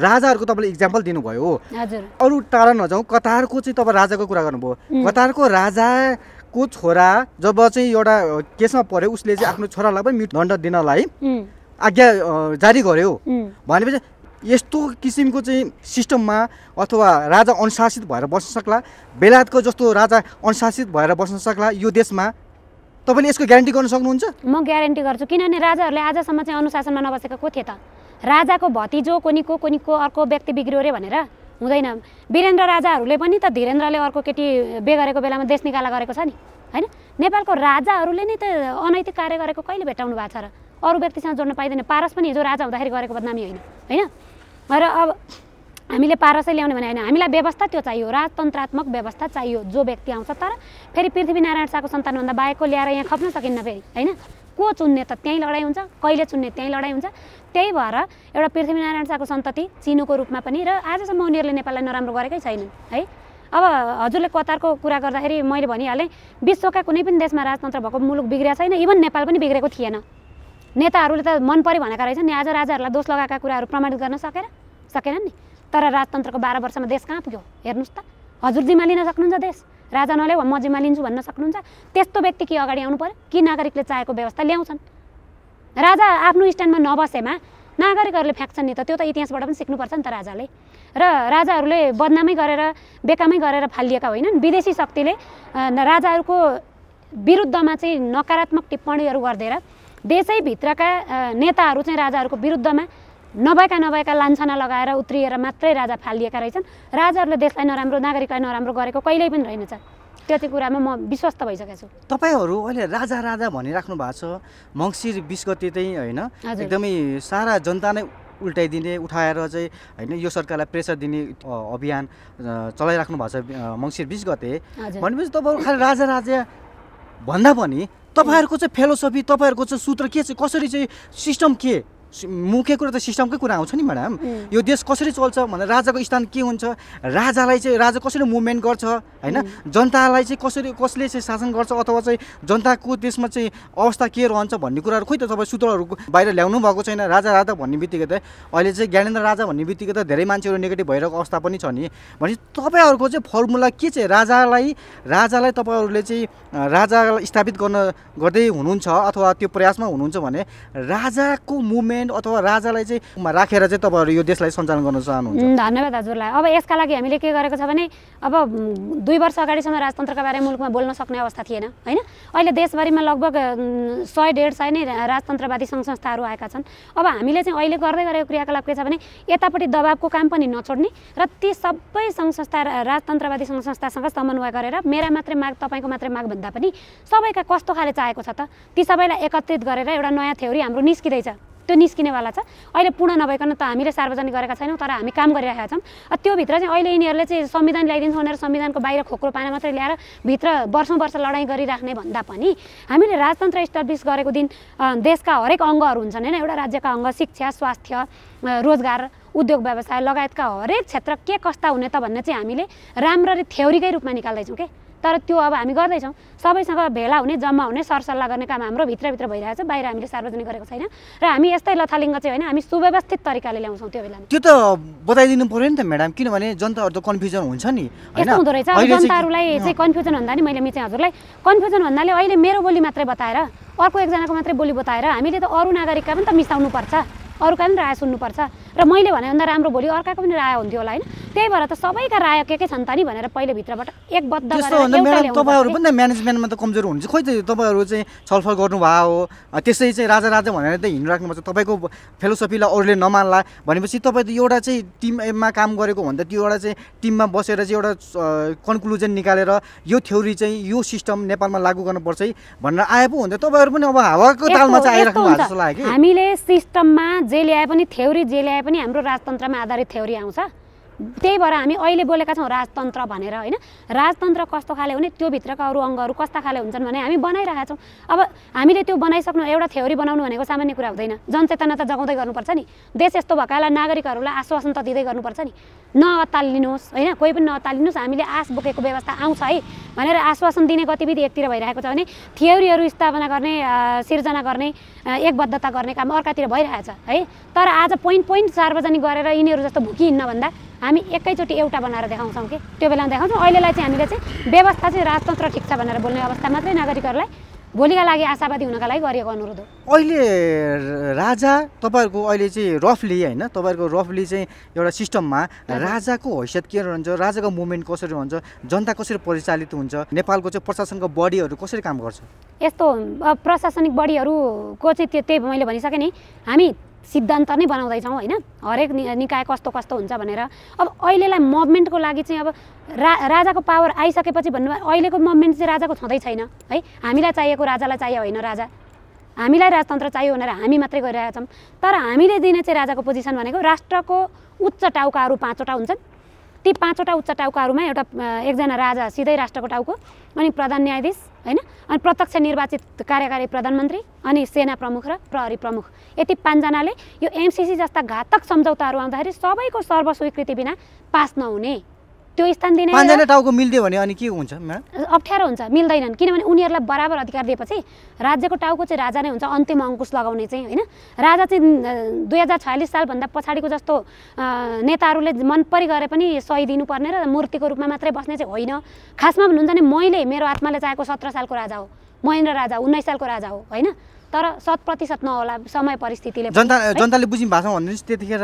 राजाहरूको तपाईँले इक्जाम्पल दिनुभयो हो अरू टाढा नजाउँ कतारको चाहिँ तपाईँ राजाको कुरा गर्नुभयो कतारको राजाको छोरा जब चाहिँ एउटा केसमा पऱ्यो उसले चाहिँ आफ्नो छोरालाई पनि मृत्युदण्ड दण्ड दिनलाई आज्ञा जारी गर्यो भनेपछि यस्तो किसिमको चाहिँ सिस्टममा अथवा राजा अनुशासित भएर बस्न सक्ला बेलायतको जस्तो राजा अनुशासित भएर बस्न सक्ला यो देशमा तपाईँले यसको ग्यारेन्टी गर्न सक्नुहुन्छ म ग्यारेन्टी गर्छु किनभने राजाहरूले आजसम्म चाहिँ अनुशासनमा नबसेको को थिए त राजाको भतिजो कोनीको कोनीको अर्को व्यक्ति बिग्रियो अरे भनेर हुँदैन वीरेन्द्र राजाहरूले पनि त धीरेन्द्रले अर्को केटी बे गरेको बेलामा देश निकाला गरेको छ नि होइन नेपालको राजाहरूले नै त अनैतिक कार्य गरेको कहिले भेटाउनु भएको छ र अरू व्यक्तिसँग जोड्न पाइँदैन पारस पनि हिजो राजा हुँदाखेरि गरेको बदनामी होइन होइन र अब हामीले पारसै ल्याउने भने होइन हामीलाई व्यवस्था त्यो चाहियो राजतन्त्रात्मक व्यवस्था चाहियो जो व्यक्ति आउँछ तर फेरि पृथ्वीनारायण शाहको सन्तानभन्दा बाहेकको ल्याएर यहाँ खप्न सकिन्न फेरि होइन को चुन्ने त त्यहीँ लडाइँ हुन्छ कहिले चुन्ने त्यहीँ लडाइँ हुन्छ त्यही भएर एउटा पृथ्वीनारायण शाहको सन्तति चिनोको रूपमा पनि र आजसम्म उनीहरूले नेपाललाई नराम्रो गरेकै छैनन् है अब हजुरले कतारको कुरा गर्दाखेरि मैले भनिहालेँ विश्वका कुनै पनि देशमा राजतन्त्र भएको मुलुक बिग्रिएको छैन इभन नेपाल पनि बिग्रेको थिएन नेताहरूले त मन पऱ्यो भनेका रहेछन् नि आज राजाहरूलाई दोष लगाएका कुराहरू प्रमाणित गर्न सकेन सकेनन् नि तर राजतन्त्रको बाह्र वर्षमा देश कहाँ पुग्यो हेर्नुहोस् त हजुर जिम्मा लिन सक्नुहुन्छ देश राजा नले म जिम्मा लिन्छु भन्न सक्नुहुन्छ त्यस्तो व्यक्ति कि अगाडि आउनु पऱ्यो कि नागरिकले चाहेको व्यवस्था ल्याउँछन् राजा आफ्नो स्ट्यान्डमा नबसेमा नागरिकहरूले फ्याँक्छन् नि त त्यो त इतिहासबाट पनि सिक्नुपर्छ नि त राजाले र राजाहरूले बदनामै गरेर बेकामै गरेर फालिएका होइनन् विदेशी शक्तिले राजाहरूको विरुद्धमा चाहिँ नकारात्मक टिप्पणीहरू गरिदिएर देशैभित्रका नेताहरू चाहिँ राजाहरूको विरुद्धमा नभएका नभएका लान्छना लगाएर उत्रिएर मात्रै राजा फालिएका रहेछन् राजाहरूले देशलाई नराम्रो नागरिकलाई नराम्रो गरेको कहिल्यै पनि रहेनछ त्यो चाहिँ कुरामा म विश्वस्त भइसकेको छु तपाईँहरू अहिले राजा राजा भनिराख्नु भएको छ मङ्सिर बिस गते चाहिँ होइन एकदमै सारा जनता नै उल्टाइदिने उठाएर चाहिँ होइन यो सरकारलाई प्रेसर दिने अभियान चलाइराख्नु भएको छ मङ्सिर बिस गते भनेपछि तपाईँहरू खालि राजा राजा भन्दा पनि तपाईँहरूको चाहिँ फिलोसफी तपाईँहरूको चाहिँ सूत्र के चाहिँ कसरी चाहिँ सिस्टम के मुख्य कुरा त सिस्टमकै कुरा आउँछ नि म्याडम यो देश कसरी चल्छ भन्दा राजाको स्थान के हुन्छ राजालाई चाहिँ राजा कसरी मुभमेन्ट गर्छ होइन जनतालाई चाहिँ कसरी कसले चाहिँ शासन गर्छ अथवा चाहिँ जनताको देशमा चाहिँ अवस्था के रहन्छ भन्ने कुराहरू खोइ त तपाईँ सूत्रहरू बाहिर ल्याउनु भएको छैन राजा राजा भन्ने बित्तिकै त अहिले चाहिँ ज्ञानेन्द्र राजा भन्ने बित्तिकै त धेरै मान्छेहरू नेगेटिभ भइरहेको अवस्था पनि छ नि भने तपाईँहरूको चाहिँ फर्मुला के चाहिँ राजालाई राजालाई तपाईँहरूले चाहिँ राजा स्थापित गर्न गर्दै हुनुहुन्छ अथवा त्यो प्रयासमा हुनुहुन्छ भने राजाको मुभमेन्ट प्रेसिडेन्ट अथवा राजालाई चाहिँ राखेर चाहिँ तपाईँहरू यो देशलाई सञ्चालन गर्न चाहनुहुन्छ धन्यवाद हजुरलाई अब यसका लागि हामीले के गरेको छ भने अब दुई वर्ष अगाडिसम्म राजतन्त्रका बारेमा मुलुकमा बोल्न सक्ने अवस्था थिएन होइन अहिले देशभरिमा लगभग सय डेढ सय नै राजतन्त्रवादी सङ्घ संस्थाहरू आएका छन् अब हामीले चाहिँ अहिले गर्दै गरेको क्रियाकलाप के छ भने यतापट्टि दबावको काम पनि नछोड्ने र ती सबै सङ्घ संस्था राजतन्त्रवादी सङ्घ संस्थासँग समन्वय गरेर मेरा मात्रै माग तपाईँको मात्रै माग भन्दा पनि सबैका कस्तो खाले चाहेको छ त ती सबैलाई एकत्रित गरेर एउटा नयाँ थ्योरी हाम्रो निस्किँदैछ त्यो निस्किनेवाला छ अहिले पूर्ण नभइकन त हामीले सार्वजनिक गरेका छैनौँ तर हामी काम गरिरहेका छौँ त्योभित्र चाहिँ अहिले यिनीहरूले चाहिँ संविधान ल्याइदिन्छ भनेर संविधानको बाहिर खोक्रो पाना मात्रै ल्याएर भित्र वर्षौँ वर्ष लडाइँ गरिराख्ने भन्दा पनि हामीले राजतन्त्र इस्टाब्लिस गरेको दिन देशका हरेक अङ्गहरू हुन्छन् होइन एउटा राज्यका अङ्ग शिक्षा स्वास्थ्य रोजगार उद्योग व्यवसाय लगायतका हरेक क्षेत्र के कस्ता हुने त भन्ने चाहिँ हामीले राम्ररी थ्योरीकै रूपमा निकाल्दैछौँ के तर त्यो अब हामी गर्दैछौँ सबैसँग भेला हुने जम्मा हुने सरसल्लाह गर्ने काम हाम्रो भित्रभित्र भइरहेको छ बाहिर हामीले सार्वजनिक गरेको छैन र हामी यस्तै लथालिङ्ग चाहिँ होइन हामी सुव्यवस्थित तरिकाले ल्याउँछौँ त्यो बेला त्यो त बताइदिनु पऱ्यो नि त म्याडम किनभने जनताहरू त कन्फ्युजन हुन्छ नि यस्तो हुँदो रहेछ जनताहरूलाई चाहिँ कन्फ्युजन भन्दा नि मैले मिचेँ हजुरलाई कन्फ्युजन भन्नाले अहिले मेरो बोली मात्रै बताएर अर्को एकजनाको मात्रै बोली बताएर हामीले त अरू नागरिकका पनि त मिसाउनुपर्छ अरूका पनि राय सुन्नुपर्छ र मैले भने भनेभन्दा राम्रो भोलि अर्काको पनि राय हुन्थ्यो होला होइन त्यही भएर त सबैका राय के के छन् त नि भनेर पहिले भित्रबाट एकबद्ध तपाईँहरू पनि त म्यानेजमेन्टमा त कमजोर हुनुहुन्छ खोइ त तपाईँहरू चाहिँ छलफल गर्नुभयो हो त्यसै चाहिँ राजा राजा भनेर त हिँडिराख्नुपर्छ तपाईँको फिलोसफीलाई अरूले नमान्ला भनेपछि तपाईँ त एउटा चाहिँ टिममा काम गरेको भन्दा त्यो एउटा चाहिँ टिममा बसेर चाहिँ एउटा कन्क्लुजन निकालेर यो थ्योरी चाहिँ यो सिस्टम नेपालमा लागू गर्नुपर्छ है भनेर आए पो हुन्छ तपाईँहरू पनि अब हावाको तालमा चाहिँ आइराख्नु भएको जस्तो लाग्यो हामीले सिस्टममा जे ल्याए पनि थ्योरी जे ल्याए पनि हाम्रो राजतन्त्रमा आधारित थ्योरी आउँछ त्यही भएर हामी अहिले बोलेका छौँ राजतन्त्र भनेर होइन राजतन्त्र कस्तो खाले हुने त्यो भित्रका अरू अङ्गहरू कस्ता खाले हुन्छन् भने हामी बनाइरहेका छौँ अब हामीले त्यो बनाइसक्नु एउटा थ्योरी बनाउनु भनेको सामान्य कुरा हुँदैन जनचेतना त जगाउँदै गर्नुपर्छ नि देश यस्तो भएकालाई नागरिकहरूलाई आश्वासन त दिँदै गर्नुपर्छ नि नअतालिनुहोस् होइन कोही पनि नअतालिनुहोस् हामीले आश बोकेको व्यवस्था आउँछ है भनेर आश्वासन दिने गतिविधि एकतिर भइरहेको छ भने थियोहरू स्थापना गर्ने सिर्जना गर्ने एकबद्धता गर्ने काम अर्कातिर भइरहेको छ है तर आज पोइन्ट पोइन्ट सार्वजनिक गरेर यिनीहरू जस्तो भुकिहिँड्न भन्दा हामी एकैचोटि एउटा बनाएर देखाउँछौँ कि त्यो बेलामा देखाउँछौँ अहिलेलाई चाहिँ हामीले चाहिँ व्यवस्था चाहिँ राजतन्त्र ठिक छ भनेर बोल्ने अवस्था मात्रै नागरिकहरूलाई भोलिका लागि आशावादी हुनका लागि गरिएको अनुरोध हो अहिले राजा तपाईँहरूको अहिले चाहिँ रफली होइन तपाईँहरूको रफली चाहिँ एउटा सिस्टममा राजाको हैसियत के रहन्छ राजाको मुभमेन्ट कसरी हुन्छ जनता कसरी परिचालित हुन्छ नेपालको चाहिँ प्रशासनको बडीहरू कसरी काम गर्छ यस्तो प्रशासनिक बडीहरूको चाहिँ त्यो त्यही मैले भनिसकेँ नि हामी सिद्धान्त नै बनाउँदैछौँ होइन हरेक निकाय कस्तो कस्तो हुन्छ भनेर अब अहिलेलाई मुभमेन्टको लागि चाहिँ अब रा राजाको पावर आइसकेपछि भन्नुभयो अहिलेको मुभमेन्ट चाहिँ राजाको छँदै छैन है हामीलाई चाहिएको राजालाई चाहियो होइन राजा हामीलाई राजतन्त्र चाहियो भनेर हामी मात्रै गरिरहेका छौँ तर हामीले दिने चाहिँ राजाको पोजिसन भनेको राष्ट्रको उच्च टाउकाहरू पाँचवटा हुन्छन् ती पाँचवटा उच्च टाउकाहरूमा एउटा एकजना राजा सिधै राष्ट्रको टाउको अनि प्रधान न्यायाधीश होइन अनि प्रत्यक्ष निर्वाचित कार्यकारी प्रधानमन्त्री अनि सेना प्रमुख र प्रहरी प्रमुख यति पाँचजनाले यो एमसिसी जस्ता घातक सम्झौताहरू आउँदाखेरि सबैको सर्वस्वीकृति बिना पास नहुने त्यो स्थान दिने पाँचजना टाउको मिल्दियो भने अनि के हुन्छ अप्ठ्यारो हुन्छ मिल्दैनन् किनभने उनीहरूलाई बराबर अधिकार दिएपछि राज्यको टाउको चाहिँ राजा नै हुन्छ अन्तिम अङ्कुश लगाउने चाहिँ होइन राजा चाहिँ दुई हजार छयालिस सालभन्दा पछाडिको जस्तो नेताहरूले मन परि गरे पनि सही दिनुपर्ने र मूर्तिको रूपमा मात्रै बस्ने चाहिँ होइन खासमा भन्नुहुन्छ भने मैले मेरो आत्माले चाहेको सत्र सालको राजा हो महेन्द्र राजा उन्नाइस सालको राजा हो होइन तर शत प्रतिशत नहोला समय परिस्थितिले जनता जनताले बुझ्ने भाषामा भन्नुहोस् त्यतिखेर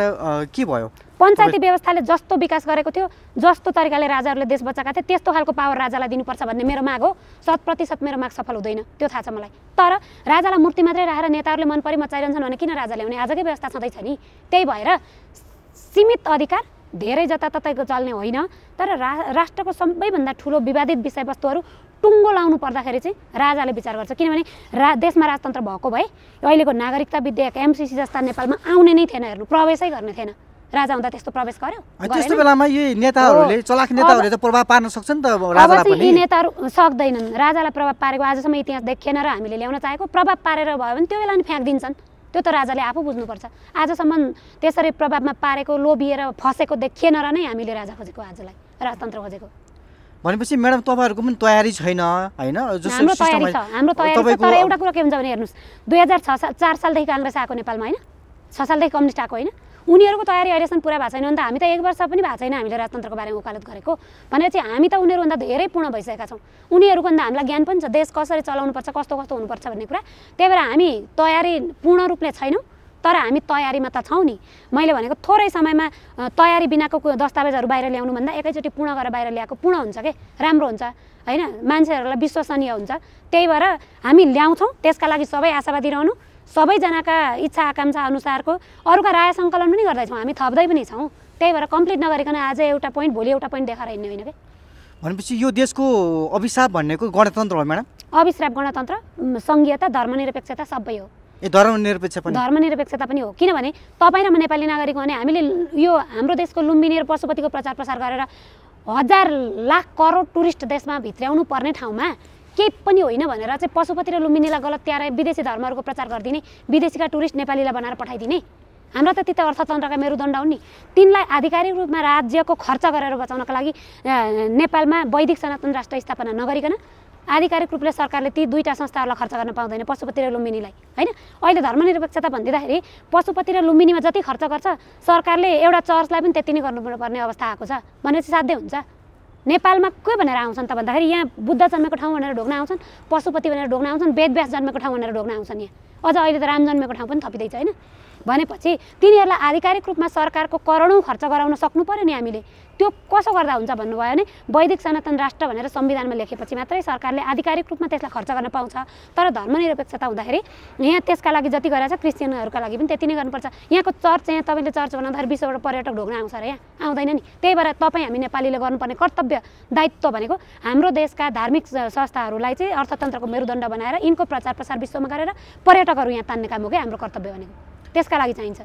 के भयो पञ्चायती व्यवस्थाले जस्तो विकास गरेको थियो जस्तो तरिकाले राजाहरूले देश बचाएका थिए त्यस्तो खालको पावर राजालाई दिनुपर्छ भन्ने मेरो माग हो शत प्रतिशत मेरो माग सफल हुँदैन त्यो थाहा छ मलाई तर राजालाई मूर्ति मात्रै राखेर नेताहरूले मन परि मचाइरहन्छन् भने किन राजा ल्याउने आजकै व्यवस्था छँदैछ नि त्यही भएर सीमित अधिकार धेरै जताततैको चल्ने होइन तर राष्ट्रको सबैभन्दा ठुलो विवादित विषयवस्तुहरू टुङ्गो लाउनु पर्दाखेरि चाहिँ राजाले विचार गर्छ किनभने रा देशमा राजतन्त्र भएको भए अहिलेको नागरिकता विधेयक एमसिसी जस्ता नेपालमा आउने नै थिएन हेर्नु प्रवेशै गर्ने थिएन राजा हुँदा त्यस्तो प्रवेश गर्यो त्यस्तो बेलामा यी नेताहरूले चलाख नेताहरूले त प्रभाव पार्न सक्छ नि त यी नेताहरू सक्दैनन् राजालाई प्रभाव पारेको आजसम्म इतिहास देखिएन र हामीले ल्याउन चाहेको प्रभाव पारेर भयो भने त्यो बेला नि फ्याँकिदिन्छन् त्यो त राजाले आफू बुझ्नुपर्छ आजसम्म त्यसरी प्रभावमा पारेको लोभिएर फसेको देखिएन र नै हामीले राजा खोजेको आजलाई राजतन्त्र खोजेको भनेपछि म्याडम तपाईँहरूको पनि तयारी छैन होइन हाम्रो तयारी छ हाम्रो तयारी तर एउटा कुरा के हुन्छ भने हेर्नुहोस् दुई हजार छ साल चार सालदेखि काङ्ग्रेस आएको नेपालमा होइन छ सालदेखि कम्युनिस्ट आएको होइन उनीहरूको तयारी अहिलेसम्म पुरा भएको छैन भने त हामी त एक वर्ष पनि भएको छैन हामीले राजतन्त्रको बारेमा उकालत गरेको भनेपछि हामी त उनीहरूभन्दा धेरै पूर्ण भइसकेका छौँ उनीहरूको भन्दा हामीलाई ज्ञान पनि छ देश कसरी चलाउनुपर्छ कस्तो कस्तो हुनुपर्छ भन्ने कुरा त्यही भएर हामी तयारी पूर्ण रूपले छैनौँ तर हामी तयारीमा त छौँ नि मैले भनेको थोरै समयमा तयारी बिनाको दस्तावेजहरू बाहिर ल्याउनुभन्दा एकैचोटि पूर्ण गरेर बाहिर ल्याएको पूर्ण हुन्छ कि राम्रो हुन्छ होइन मान्छेहरूलाई विश्वसनीय हुन्छ त्यही भएर हामी ल्याउँछौँ त्यसका लागि सबै आशावादी रहनु सबैजनाका इच्छा आकाङ्क्षा अनुसारको अरूका राय सङ्कलन पनि गर्दैछौँ हामी थप्दै पनि छौँ त्यही भएर कम्प्लिट नगरिकन आज एउटा पोइन्ट भोलि एउटा पोइन्ट देखाएर हिँड्ने होइन कि भनेपछि यो देशको अभिशाप भनेको गणतन्त्र हो म्याडम अभिश्राप गणतन्त्र सङ्घीयता धर्मनिरपेक्षता सबै हो ए धर्मनिरपेक्ष पनि धर्मनिरपेक्षता पनि हो किनभने तपाईँ र म नेपाली नागरिक हो भने हामीले यो हाम्रो देशको लुम्बिनी र पशुपतिको प्रचार प्रसार गरेर हजार लाख करोड टुरिस्ट देशमा भित्र्याउनु पर्ने ठाउँमा केही पनि होइन भनेर चाहिँ पशुपति र लुम्बिनीलाई गलत त्याएर विदेशी धर्महरूको प्रचार गरिदिने विदेशीका टुरिस्ट नेपालीलाई बनाएर पठाइदिने हाम्रो त त्यता अर्थतन्त्रका मेरुदण्ड हुन् नि तिनलाई आधिकारिक रूपमा राज्यको खर्च गरेर बचाउनका लागि नेपालमा वैदिक सनातन राष्ट्र स्थापना नगरिकन आधिकारिक रूपले सरकारले ती दुईवटा संस्थाहरूलाई खर्च गर्न पाउँदैन पशुपति र लुम्बिनीलाई होइन अहिले धर्मनिरपेक्षता भनिदिँदाखेरि पशुपति र लुम्बिनीमा जति खर्च गर्छ सरकारले एउटा चर्चलाई पनि त्यति नै गर्नुपर्ने अवस्था आएको छ भने चाहिँ साध्य हुन्छ नेपालमा के भनेर आउँछन् त भन्दाखेरि यहाँ बुद्ध जन्मेको ठाउँ भनेर ढोग्न आउँछन् पशुपति भनेर ढोग्न आउँछन् वेदव्यास जन्मेको ठाउँ भनेर ढोग्न आउँछन् यहाँ अझ अहिले त राम जन्मेको ठाउँ पनि थपिँदैछ होइन भनेपछि तिनीहरूलाई आधिकारिक रूपमा सरकारको करोडौँ खर्च गराउन सक्नु पऱ्यो नि हामीले त्यो कसो गर्दा हुन्छ भन्नुभयो भने वैदिक सनातन राष्ट्र भनेर संविधानमा लेखेपछि मात्रै सरकारले आधिकारिक रूपमा त्यसलाई खर्च गर्न पाउँछ तर धर्मनिरपेक्षता हुँदाखेरि यहाँ त्यसका लागि जति गरेर छ क्रिस्चियनहरूका लागि पनि त्यति नै गर्नुपर्छ यहाँको चर्च यहाँ तपाईँले चर्च बनाउँदाखेरि विश्वबाट पर्यटक ढोक्न आउँछ र यहाँ आउँदैन नि त्यही भएर तपाईँ हामी नेपालीले गर्नुपर्ने कर्तव्य दायित्व भनेको हाम्रो देशका धार्मिक संस्थाहरूलाई चाहिँ अर्थतन्त्रको मेरुदण्ड बनाएर यिनको प्रचार प्रसार विश्वमा गरेर पर्यटकहरू यहाँ तान्ने काम हो क्या हाम्रो कर्तव्य भनेको त्यसका लागि चाहिन्छ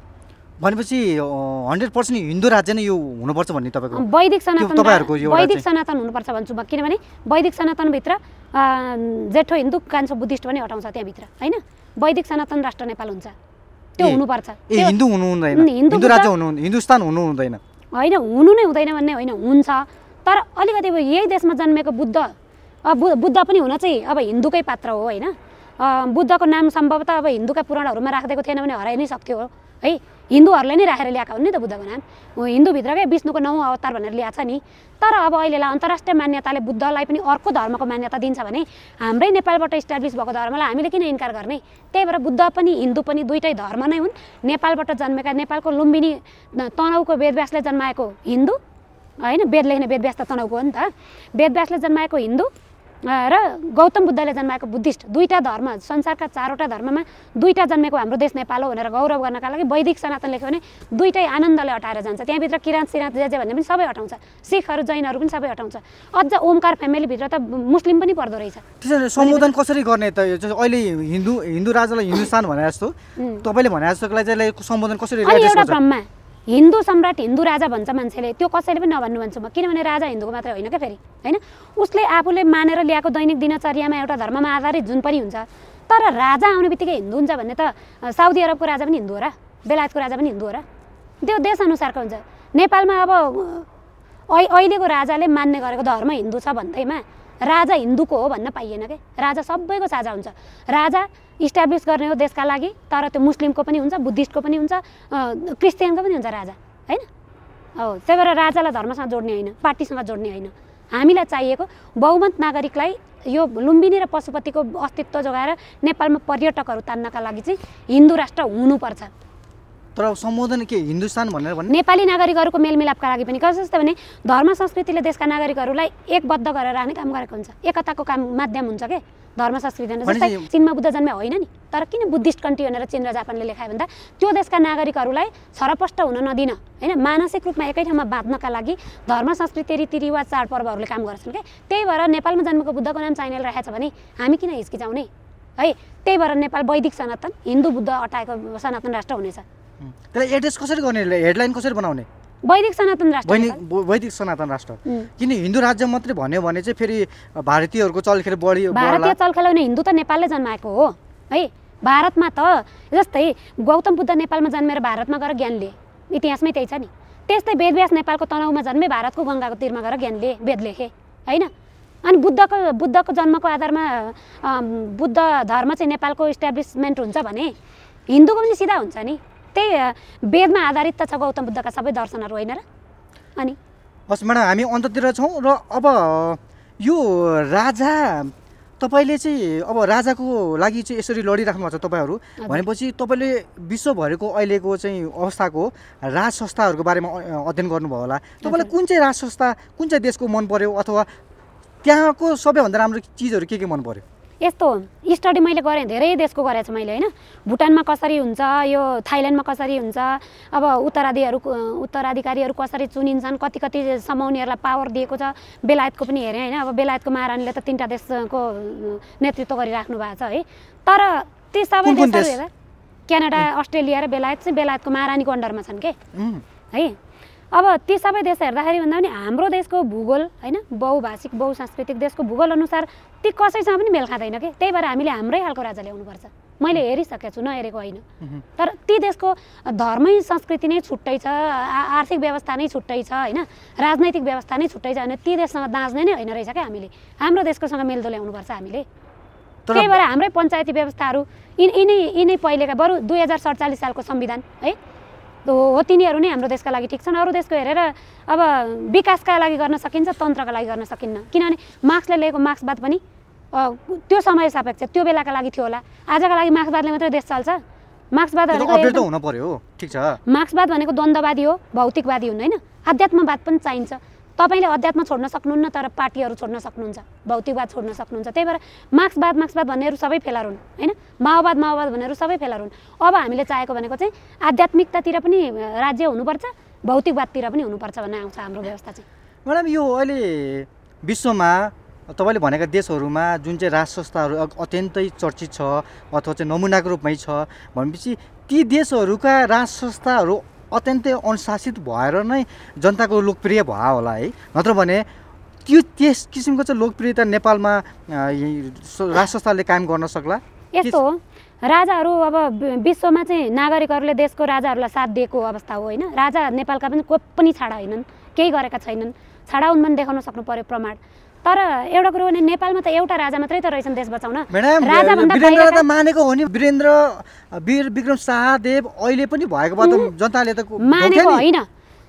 भनेपछि हन्ड्रेड पर्सेन्ट हिन्दू राज्य नै यो हुनुपर्छ भन्ने तपाईँको वैदिक सनातन तपाईँहरूको वैदिक सनातन हुनुपर्छ भन्छु म किनभने वैदिक सनातनभित्र जेठो हिन्दू कान्छो बुद्धिस्ट पनि हटाउँछ त्यहाँभित्र होइन वैदिक सनातन राष्ट्र नेपाल हुन्छ त्यो हुनुपर्छ ए हिन्दू हुनु हुँदैन हिन्दू राज्य हुनु हिन्दुस्तान हुनु हुँदैन होइन हुनु नै हुँदैन भन्ने होइन हुन्छ तर अलिकति यही देशमा जन्मेको बुद्ध बुद्ध पनि हुन चाहिँ अब हिन्दूकै पात्र हो होइन बुद्धको नाम सम्भवतः अब हिन्दूका पुराणहरूमा राखिदिएको थिएन भने हराइ नै सक्थ्यो है हिन्दूहरूले नै राखेर ल्याएको हो नि त बुद्धको नाम हिन्दूभित्रकै विष्णुको नौ अवतार भनेर ल्याएको छ नि तर अब अहिलेलाई अन्तर्राष्ट्रिय मान्यताले बुद्धलाई पनि अर्को धर्मको मान्यता दिन्छ भने हाम्रै नेपालबाट इस्टाब्लिस भएको धर्मलाई हामीले किन इन्कार गर्ने त्यही भएर बुद्ध पनि हिन्दू पनि दुइटै धर्म नै हुन् नेपालबाट जन्मेका नेपालको लुम्बिनी तनाउको वेदव्यासले जन्माएको हिन्दू होइन वेद लेख्ने वेदव्यास त तनाउको हो नि त वेदव्यासले जन्माएको हिन्दू र गौतम बुद्धले जन्माएको बुद्धिस्ट दुईवटा धर्म संसारका चारवटा धर्ममा दुईवटा जन्मेको हाम्रो देश नेपाल हो भनेर गौरव गर्नका लागि वैदिक सनातन लेख्यो भने दुइटै आनन्दले हटाएर जान्छ त्यहाँभित्र किराँत सिराँत जे जे भन्ने पनि सबै हटाउँछ सिखहरू जैनहरू पनि सबै हटाउँछ अझ ओमकार फ्यामिलीभित्र त मुस्लिम पनि पर्दो रहेछ त्यसरी सम्बोधन कसरी गर्ने त अहिले हिन्दू हिन्दू राजालाई हिन्दुस्तान भनेर जस्तो तपाईँले भने जस्तोलाई सम्बोधन कसरी एउटा क्रममा हिन्दू सम्राट हिन्दू राजा भन्छ मान्छेले त्यो कसैले पनि नभन्नु भन्छु म किनभने राजा हिन्दूको मात्रै होइन क्या फेरि होइन उसले आफूले मानेर ल्याएको दैनिक दिनचर्यामा एउटा धर्ममा आधारित जुन पनि हुन्छ तर राजा आउने बित्तिकै हिन्दू हुन्छ भन्ने त साउदी अरबको राजा पनि हिन्दू हो र बेलायतको राजा पनि हिन्दू हो र त्यो देशअनुसारको हुन्छ नेपालमा अब अहिलेको राजाले मान्ने गरेको धर्म हिन्दू छ भन्दैमा राजा हिन्दूको हो भन्न पाइएन क्या राजा सबैको साझा हुन्छ राजा इस्टाब्लिस गर्ने हो देशका लागि तर त्यो मुस्लिमको पनि हुन्छ बुद्धिस्टको पनि हुन्छ क्रिस्चियनको पनि हुन्छ राजा होइन हो त्यही भएर राजालाई धर्मसँग जोड्ने होइन पार्टीसँग जोड्ने होइन हामीलाई चाहिएको बहुमत नागरिकलाई यो लुम्बिनी र पशुपतिको अस्तित्व जोगाएर नेपालमा पर्यटकहरू तान्नका लागि चाहिँ हिन्दू राष्ट्र हुनुपर्छ तर सम्बोधन के हिन्दुस्तान भनेर भन्ने नेपाली नागरिकहरूको मेलमिलापका लागि पनि कस जस्तो भने धर्म संस्कृतिले देशका नागरिकहरूलाई एकबद्ध गरेर राख्ने काम गरेको हुन्छ एकताको काम माध्यम हुन्छ के धर्म संस्कृति जस्तै चिनमा बुद्ध जन्मे होइन नि तर किन बुद्धिस्ट कन्ट्री भनेर चिन र जापानले लेखायो भन्दा त्यो देशका नागरिकहरूलाई छरपष्ट हुन नदिन होइन मानसिक रूपमा एकै ठाउँमा बाँध्नका लागि धर्म संस्कृति रीतिरिवाज चाडपर्वहरूले काम गर्छन् क्या त्यही भएर नेपालमा जन्मेको बुद्धको नाम चाइनाले राखेको छ भने हामी किन हिस्किचाउने है त्यही भएर नेपाल वैदिक सनातन हिन्दू बुद्ध अटाएको सनातन राष्ट्र हुनेछ त्यसलाई एड्रेस कसरी गर्ने हेडलाइन कसरी बनाउने वैदिक सनातन राष्ट्र वैदिक सनातन राष्ट्र किन हिन्दू राज्य मात्रै भन्यो भने चाहिँ फेरि भारतीयहरूको चलखेल बढी भारतीय चलखेल भने हिन्दू त नेपालले जन्माएको हो है भारतमा त जस्तै गौतम बुद्ध नेपालमा जन्मेर भारतमा गएर ज्ञान लिए इतिहासमै त्यही छ नि त्यस्तै वेदव्यास नेपालको तनाउमा जन्मे भारतको गङ्गाको तिरमा गएर ज्ञान लिए वेद लेखे होइन अनि बुद्धको बुद्धको जन्मको आधारमा बुद्ध धर्म चाहिँ नेपालको इस्ट्याब्लिसमेन्ट हुन्छ भने हिन्दूको पनि सिधा हुन्छ नि त्यही वेदमा आधारित त छ गौतम बुद्धका सबै दर्शनहरू होइन र अनि हस् म्याडम हामी अन्ततिर छौँ र अब यो राजा तपाईँले चाहिँ अब राजाको लागि चाहिँ यसरी लडिराख्नु भएको छ तपाईँहरू भनेपछि तपाईँले विश्वभरिको अहिलेको चाहिँ अवस्थाको राज संस्थाहरूको बारेमा अध्ययन गर्नुभयो होला तपाईँलाई कुन चाहिँ राज संस्था कुन चाहिँ देशको मन पर्यो अथवा त्यहाँको सबैभन्दा राम्रो चिजहरू के के मन पर्यो यस्तो स्टडी मैले गरेँ धेरै देशको गरेको छु मैले होइन भुटानमा कसरी हुन्छ यो थाइल्यान्डमा कसरी हुन्छ अब उत्तराधिहरू उत्तराधिकारीहरू कसरी चुनिन्छन् कति कति उनीहरूलाई पावर दिएको छ बेलायतको पनि हेरेँ होइन अब बेलायतको महारानीले त तिनवटा देशको नेतृत्व गरिराख्नु भएको छ है तर ती सबै देशहरू हेर क्यानाडा अस्ट्रेलिया र बेलायत चाहिँ बेलायतको महारानीको अन्डरमा छन् के है अब ती सबै देश हेर्दाखेरि भन्दा पनि हाम्रो देशको भूगोल होइन बहुभाषिक बहुसांस्कृतिक देशको भूगोल अनुसार ती कसैसँग पनि मेल खाँदैन कि त्यही भएर हामीले हाम्रै खालको राजा ल्याउनुपर्छ मैले हेरिसकेको छु नहेरेको होइन तर ती देशको धर्मै संस्कृति नै छुट्टै छ आर्थिक व्यवस्था नै छुट्टै छ होइन राजनैतिक व्यवस्था नै छुट्टै छ होइन ती देशसँग दाँच्ने नै होइन रहेछ क्या हामीले हाम्रो देशकोसँग मेलदो ल्याउनुपर्छ हामीले त्यही भएर हाम्रै पञ्चायती व्यवस्थाहरू यिनै यिनै पहिलेका बरु दुई हजार सडचालिस सालको संविधान है हो तिनीहरू नै हाम्रो देशका लागि ठिक छन् अरू देशको हेरेर अब विकासका लागि गर्न सकिन्छ तन्त्रका लागि गर्न सकिन्न किनभने मार्क्सले लिएको मार्क्सवाद पनि त्यो समय सापेक्ष त्यो बेलाका लागि थियो होला आजका लागि मार्क्सवादले मात्रै देश चल्छ मार्क्सवाद मार्क्सवाद भनेको द्वन्द्ववादी हो भौतिकवादी हुन् होइन आध्यात्मवाद पनि चाहिन्छ तपाईँले अध्यात्म छोड्न सक्नुहुन्न तर पार्टीहरू छोड्न सक्नुहुन्छ भौतिकवाद छोड्न सक्नुहुन्छ त्यही भएर मार्क्सवाद मार्क्सवाद भन्नेहरू सबै फेलाहरू हुन् होइन माओवाद माओवाद भन्नेहरू सबै फेलाहरू हुन् अब हामीले चाहेको भनेको चाहिँ आध्यात्मिकतातिर पनि राज्य हुनुपर्छ भौतिकवादतिर पनि हुनुपर्छ भन्ने आउँछ हाम्रो व्यवस्था चाहिँ म्याडम यो अहिले विश्वमा तपाईँले भनेका देशहरूमा जुन चाहिँ राज संस्थाहरू अत्यन्तै चर्चित छ अथवा चाहिँ नमुनाको रूपमै छ भनेपछि ती देशहरूका राज संस्थाहरू अत्यन्तै अनुशासित भएर नै जनताको लोकप्रिय भयो होला है नत्र भने त्यो त्यस किसिमको चाहिँ लोकप्रियता नेपालमा राष्ट्र संस्थाले काम गर्न सक्ला यस्तो हो राजाहरू अब विश्वमा चाहिँ नागरिकहरूले देशको राजाहरूलाई साथ दिएको अवस्था हो होइन राजा नेपालका पनि कोही पनि छाडा होइनन् केही गरेका छैनन् छाडा उन्मन देखाउन सक्नु पर्यो प्रमाण तर एउटा कुरो भने नेपालमा त एउटा राजा मात्रै त रहेछन् देश बचाउन राजा भन्दा मानेको हो नि वीरेन्द्र वीर विक्रम शाहदेव अहिले पनि भएको जनताले त मानेको होइन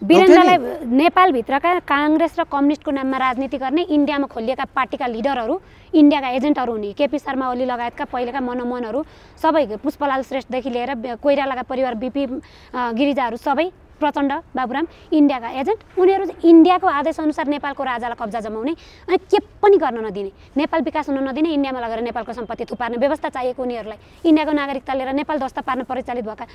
वीरेन्द्रलाई नेपालभित्रका काङ्ग्रेस र कम्युनिस्टको नाममा राजनीति गर्ने इन्डियामा खोलिएका पार्टीका लिडरहरू इन्डियाका एजेन्टहरू हुने केपी शर्मा ओली लगायतका पहिलेका मनमोहनहरू सबै पुष्पलाल श्रेष्ठदेखि लिएर कोइरालाका परिवार बिपी गिरिजाहरू सबै प्रचण्ड बाबुराम इन्डियाका एजेन्ट उनीहरू इन्डियाको आदेशअनुसार नेपालको राजालाई कब्जा जमाउने अनि के पनि गर्न नदिने नेपाल विकास हुन नदिने इन्डियामा लगेर नेपालको सम्पत्ति थुपार्ने व्यवस्था चाहिएको उनीहरूलाई इन्डियाको नागरिकता लिएर नेपाल दस्ता पार्न परिचालित भएका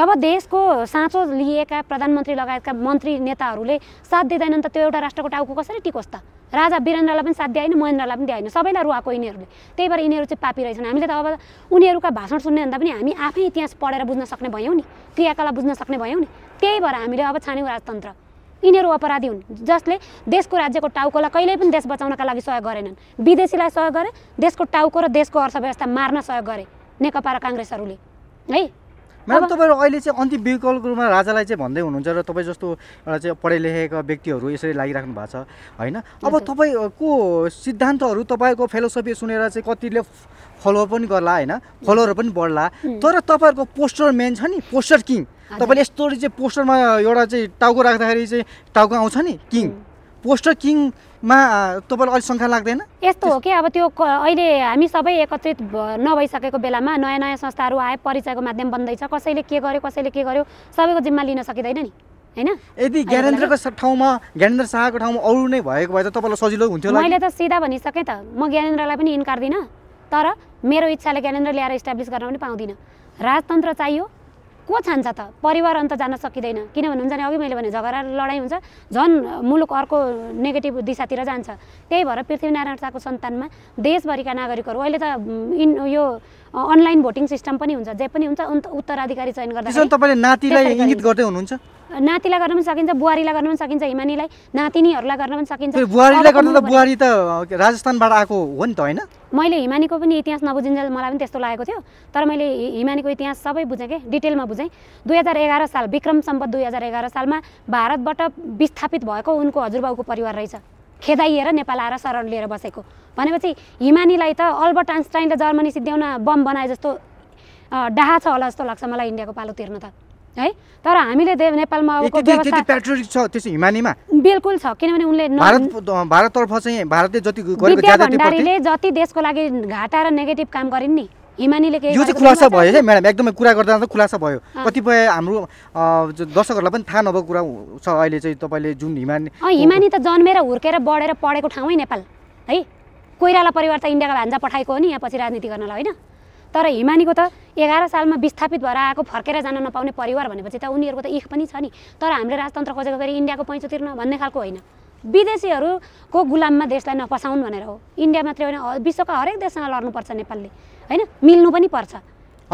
जब देशको साँचो लिएका प्रधानमन्त्री लगायतका मन्त्री नेताहरूले साथ दिँदैनन् त त्यो एउटा राष्ट्रको टाउको कसरी टिकोस् त राजा वीरेन्द्रलाई पनि साथ दिएन महेन्द्रलाई पनि दिएन सबैलाई रुवाएको यिनीहरूले त्यही भएर यिनीहरू चाहिँ पापी रहेछन् हामीले त अब उनीहरूका भाषण सुन्ने भन्दा पनि हामी आफै इतिहास पढेर बुझ्न सक्ने भयौँ नि क्रियाकलाप बुझ्न सक्ने भयौँ नि त्यही भएर हामीले अब छान्यौँ राजतन्त्र यिनीहरू अपराधी हुन् जसले देशको राज्यको टाउकोलाई कहिल्यै पनि देश बचाउनका लागि सहयोग गरेनन् विदेशीलाई सहयोग गरे देशको टाउको र देशको अर्थव्यवस्था मार्न सहयोग गरे नेकपा र काङ्ग्रेसहरूले है म्याम तपाईँहरू अहिले चाहिँ अन्तिम विकल्पको रूपमा राजालाई चाहिँ भन्दै हुनुहुन्छ र तपाईँ जस्तो एउटा चाहिँ पढे लेखेका व्यक्तिहरू यसरी लागिराख्नु भएको छ होइन अब तपाईँको सिद्धान्तहरू तपाईँको फेलोसफी सुनेर चाहिँ कतिले फलो पनि गर्ला होइन फलोअर पनि बढ्ला hmm. तर तपाईँहरूको पोस्टर मेन छ नि पोस्टर किङ तपाईँले यस्तो चाहिँ पोस्टरमा एउटा चाहिँ टाउको राख्दाखेरि चाहिँ टाउको आउँछ नि किङ पोस्टर किङ मा तपाईँलाई अलिक शङ्का लाग्दैन यस्तो हो कि अब त्यो अहिले हामी सबै एकत्रित नभइसकेको बेलामा नयाँ नयाँ संस्थाहरू आए परिचयको माध्यम बन्दैछ कसैले के गर्यो कसैले के गर्यो सबैको जिम्मा लिन सकिँदैन नि होइन यदि ज्ञानेन्द्रको ठाउँमा ज्ञानेन्द्र शाहको ठाउँमा अरू नै भएको भए त तपाईँलाई सजिलो हुन्थ्यो मैले त सिधा भनिसकेँ त म ज्ञानेन्द्रलाई पनि इन्कार दिनँ तर मेरो इच्छाले ज्ञानेन्द्र ल्याएर इस्टाब्लिस गर्न पनि पाउँदिनँ राजतन्त्र चाहियो को छान्छ त परिवार अन्त जान सकिँदैन किनभने हुन्छ नि अघि मैले भने झगडा लडाइँ हुन्छ झन् मुलुक अर्को नेगेटिभ दिशातिर जान्छ त्यही भएर पृथ्वीनारायण शाहको सन्तानमा देशभरिका नागरिकहरू अहिले त इन यो अनलाइन भोटिङ सिस्टम पनि हुन्छ जे पनि हुन्छ उत्तराधिकारी चयन गर्दा तपाईँले नातिलाई इङ्गित गर्दै हुनुहुन्छ नातिलाई गर्न पनि सकिन्छ बुहारीलाई गर्न पनि सकिन्छ हिमानीलाई नातिनीहरूलाई गर्न पनि सकिन्छ बुहारीलाई गर्दा त बुहारी त राजस्थानबाट आएको हो नि त होइन मैले हिमानीको पनि इतिहास नबुझिन्जेल मलाई पनि त्यस्तो लागेको थियो तर मैले हिमानीको इतिहास सबै बुझेँ कि डिटेलमा बुझेँ दुई हजार एघार साल विक्रम सम्पत दुई हजार एघार सालमा भारतबाट विस्थापित भएको उनको हजुरबाउको परिवार रहेछ खेदाइएर नेपाल आएर शरण लिएर बसेको भनेपछि हिमानीलाई त अल्बर्ट आइन्स्टाइनले जर्मनी सिद्ध्याउन बम बनाए जस्तो डाहा छ होला जस्तो लाग्छ मलाई इन्डियाको पालो तिर्न त है तर हामीले नेपालमा बिल्कुल छ किनभने उनले भारतले जति देशको लागि घाटा र नेगेटिभ काम गरिन् नि हिमानीले केही यो चाहिँ खुलासा भयो है म्याडम एकदमै कुरा गर्दा त खुलासा भयो कतिपय हाम्रो दर्शकहरूलाई पनि थाहा नभएको कुरा छ अहिले चाहिँ तपाईँले जुन हिमानी हिमानी त जन्मेर हुर्केर बढेर पढेको ठाउँ नेपाल है कोइराला परिवार त इन्डियाको भान्जा पठाएको हो नि यहाँ पछि राजनीति गर्नलाई होइन तर हिमानीको त एघार सालमा विस्थापित भएर आएको फर्केर जान नपाउने परिवार भनेपछि त उनीहरूको त इख पनि छ नि तर हामीले राजतन्त्र खोजेको फेरि इन्डियाको पैँचो तिर्न भन्ने खालको होइन विदेशीहरूको गुलाममा देशलाई नफसाउन् भनेर हो इन्डिया मात्रै होइन विश्वका हरेक देशसँग लड्नुपर्छ नेपालले होइन मिल्नु पनि पर्छ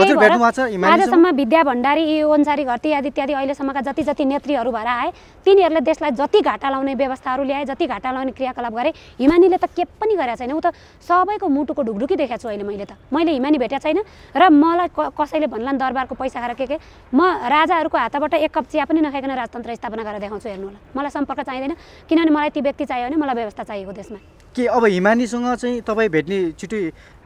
आजसम्म विद्या भण्डारी ओन्सारी घरती आदि इत्यादि अहिलेसम्मका जति जति नेत्रीहरू भएर आए तिनीहरूले देशलाई जति घाटा लाउने व्यवस्थाहरू ल्याए जति घाटा लाउने क्रियाकलाप गरे हिमानीले त के पनि गरेको छैन ऊ त सबैको मुटुको ढुकढुकी देखाएको छु अहिले मैले त मैले हिमानी भेटेको छैन र मलाई कसैले भन्ला दरबारको पैसा खाएर के के म राजाहरूको हातबाट एक कप चिया पनि नखाइकन राजतन्त्र स्थापना गरेर देखाउँछु हेर्नु होला मलाई सम्पर्क चाहिँदैन किनभने मलाई ती व्यक्ति चाहियो भने मलाई व्यवस्था चाहिएको देशमा के अब हिमानीसँग चाहिँ तपाईँ भेट्ने छिट्टै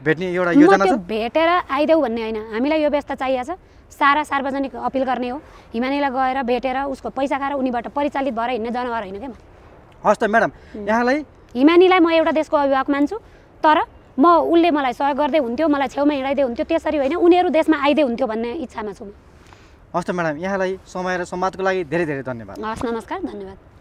भेट्ने एउटा योजना भेटेर आइदेऊ भन्ने होइन हामीलाई यो व्यवस्था चाहिएको छ सारा सार्वजनिक अपिल गर्ने हो हिमानीलाई गएर भेटेर उसको पैसा खाएर उनीबाट परिचालित भएर हिँड्ने जनावर होइन क्या हस् त म्याडम यहाँलाई हिमानीलाई म एउटा देशको अभिभावक मान्छु तर म उसले मलाई सहयोग गर्दै हुन्थ्यो मलाई छेउमा हिँडाइदिए हुन्थ्यो त्यसरी होइन उनीहरू देशमा आइदिए हुन्थ्यो भन्ने इच्छामा छु म हस् त म्याडम यहाँलाई समय र संवादको लागि धेरै धेरै धन्यवाद हस् नमस्कार धन्यवाद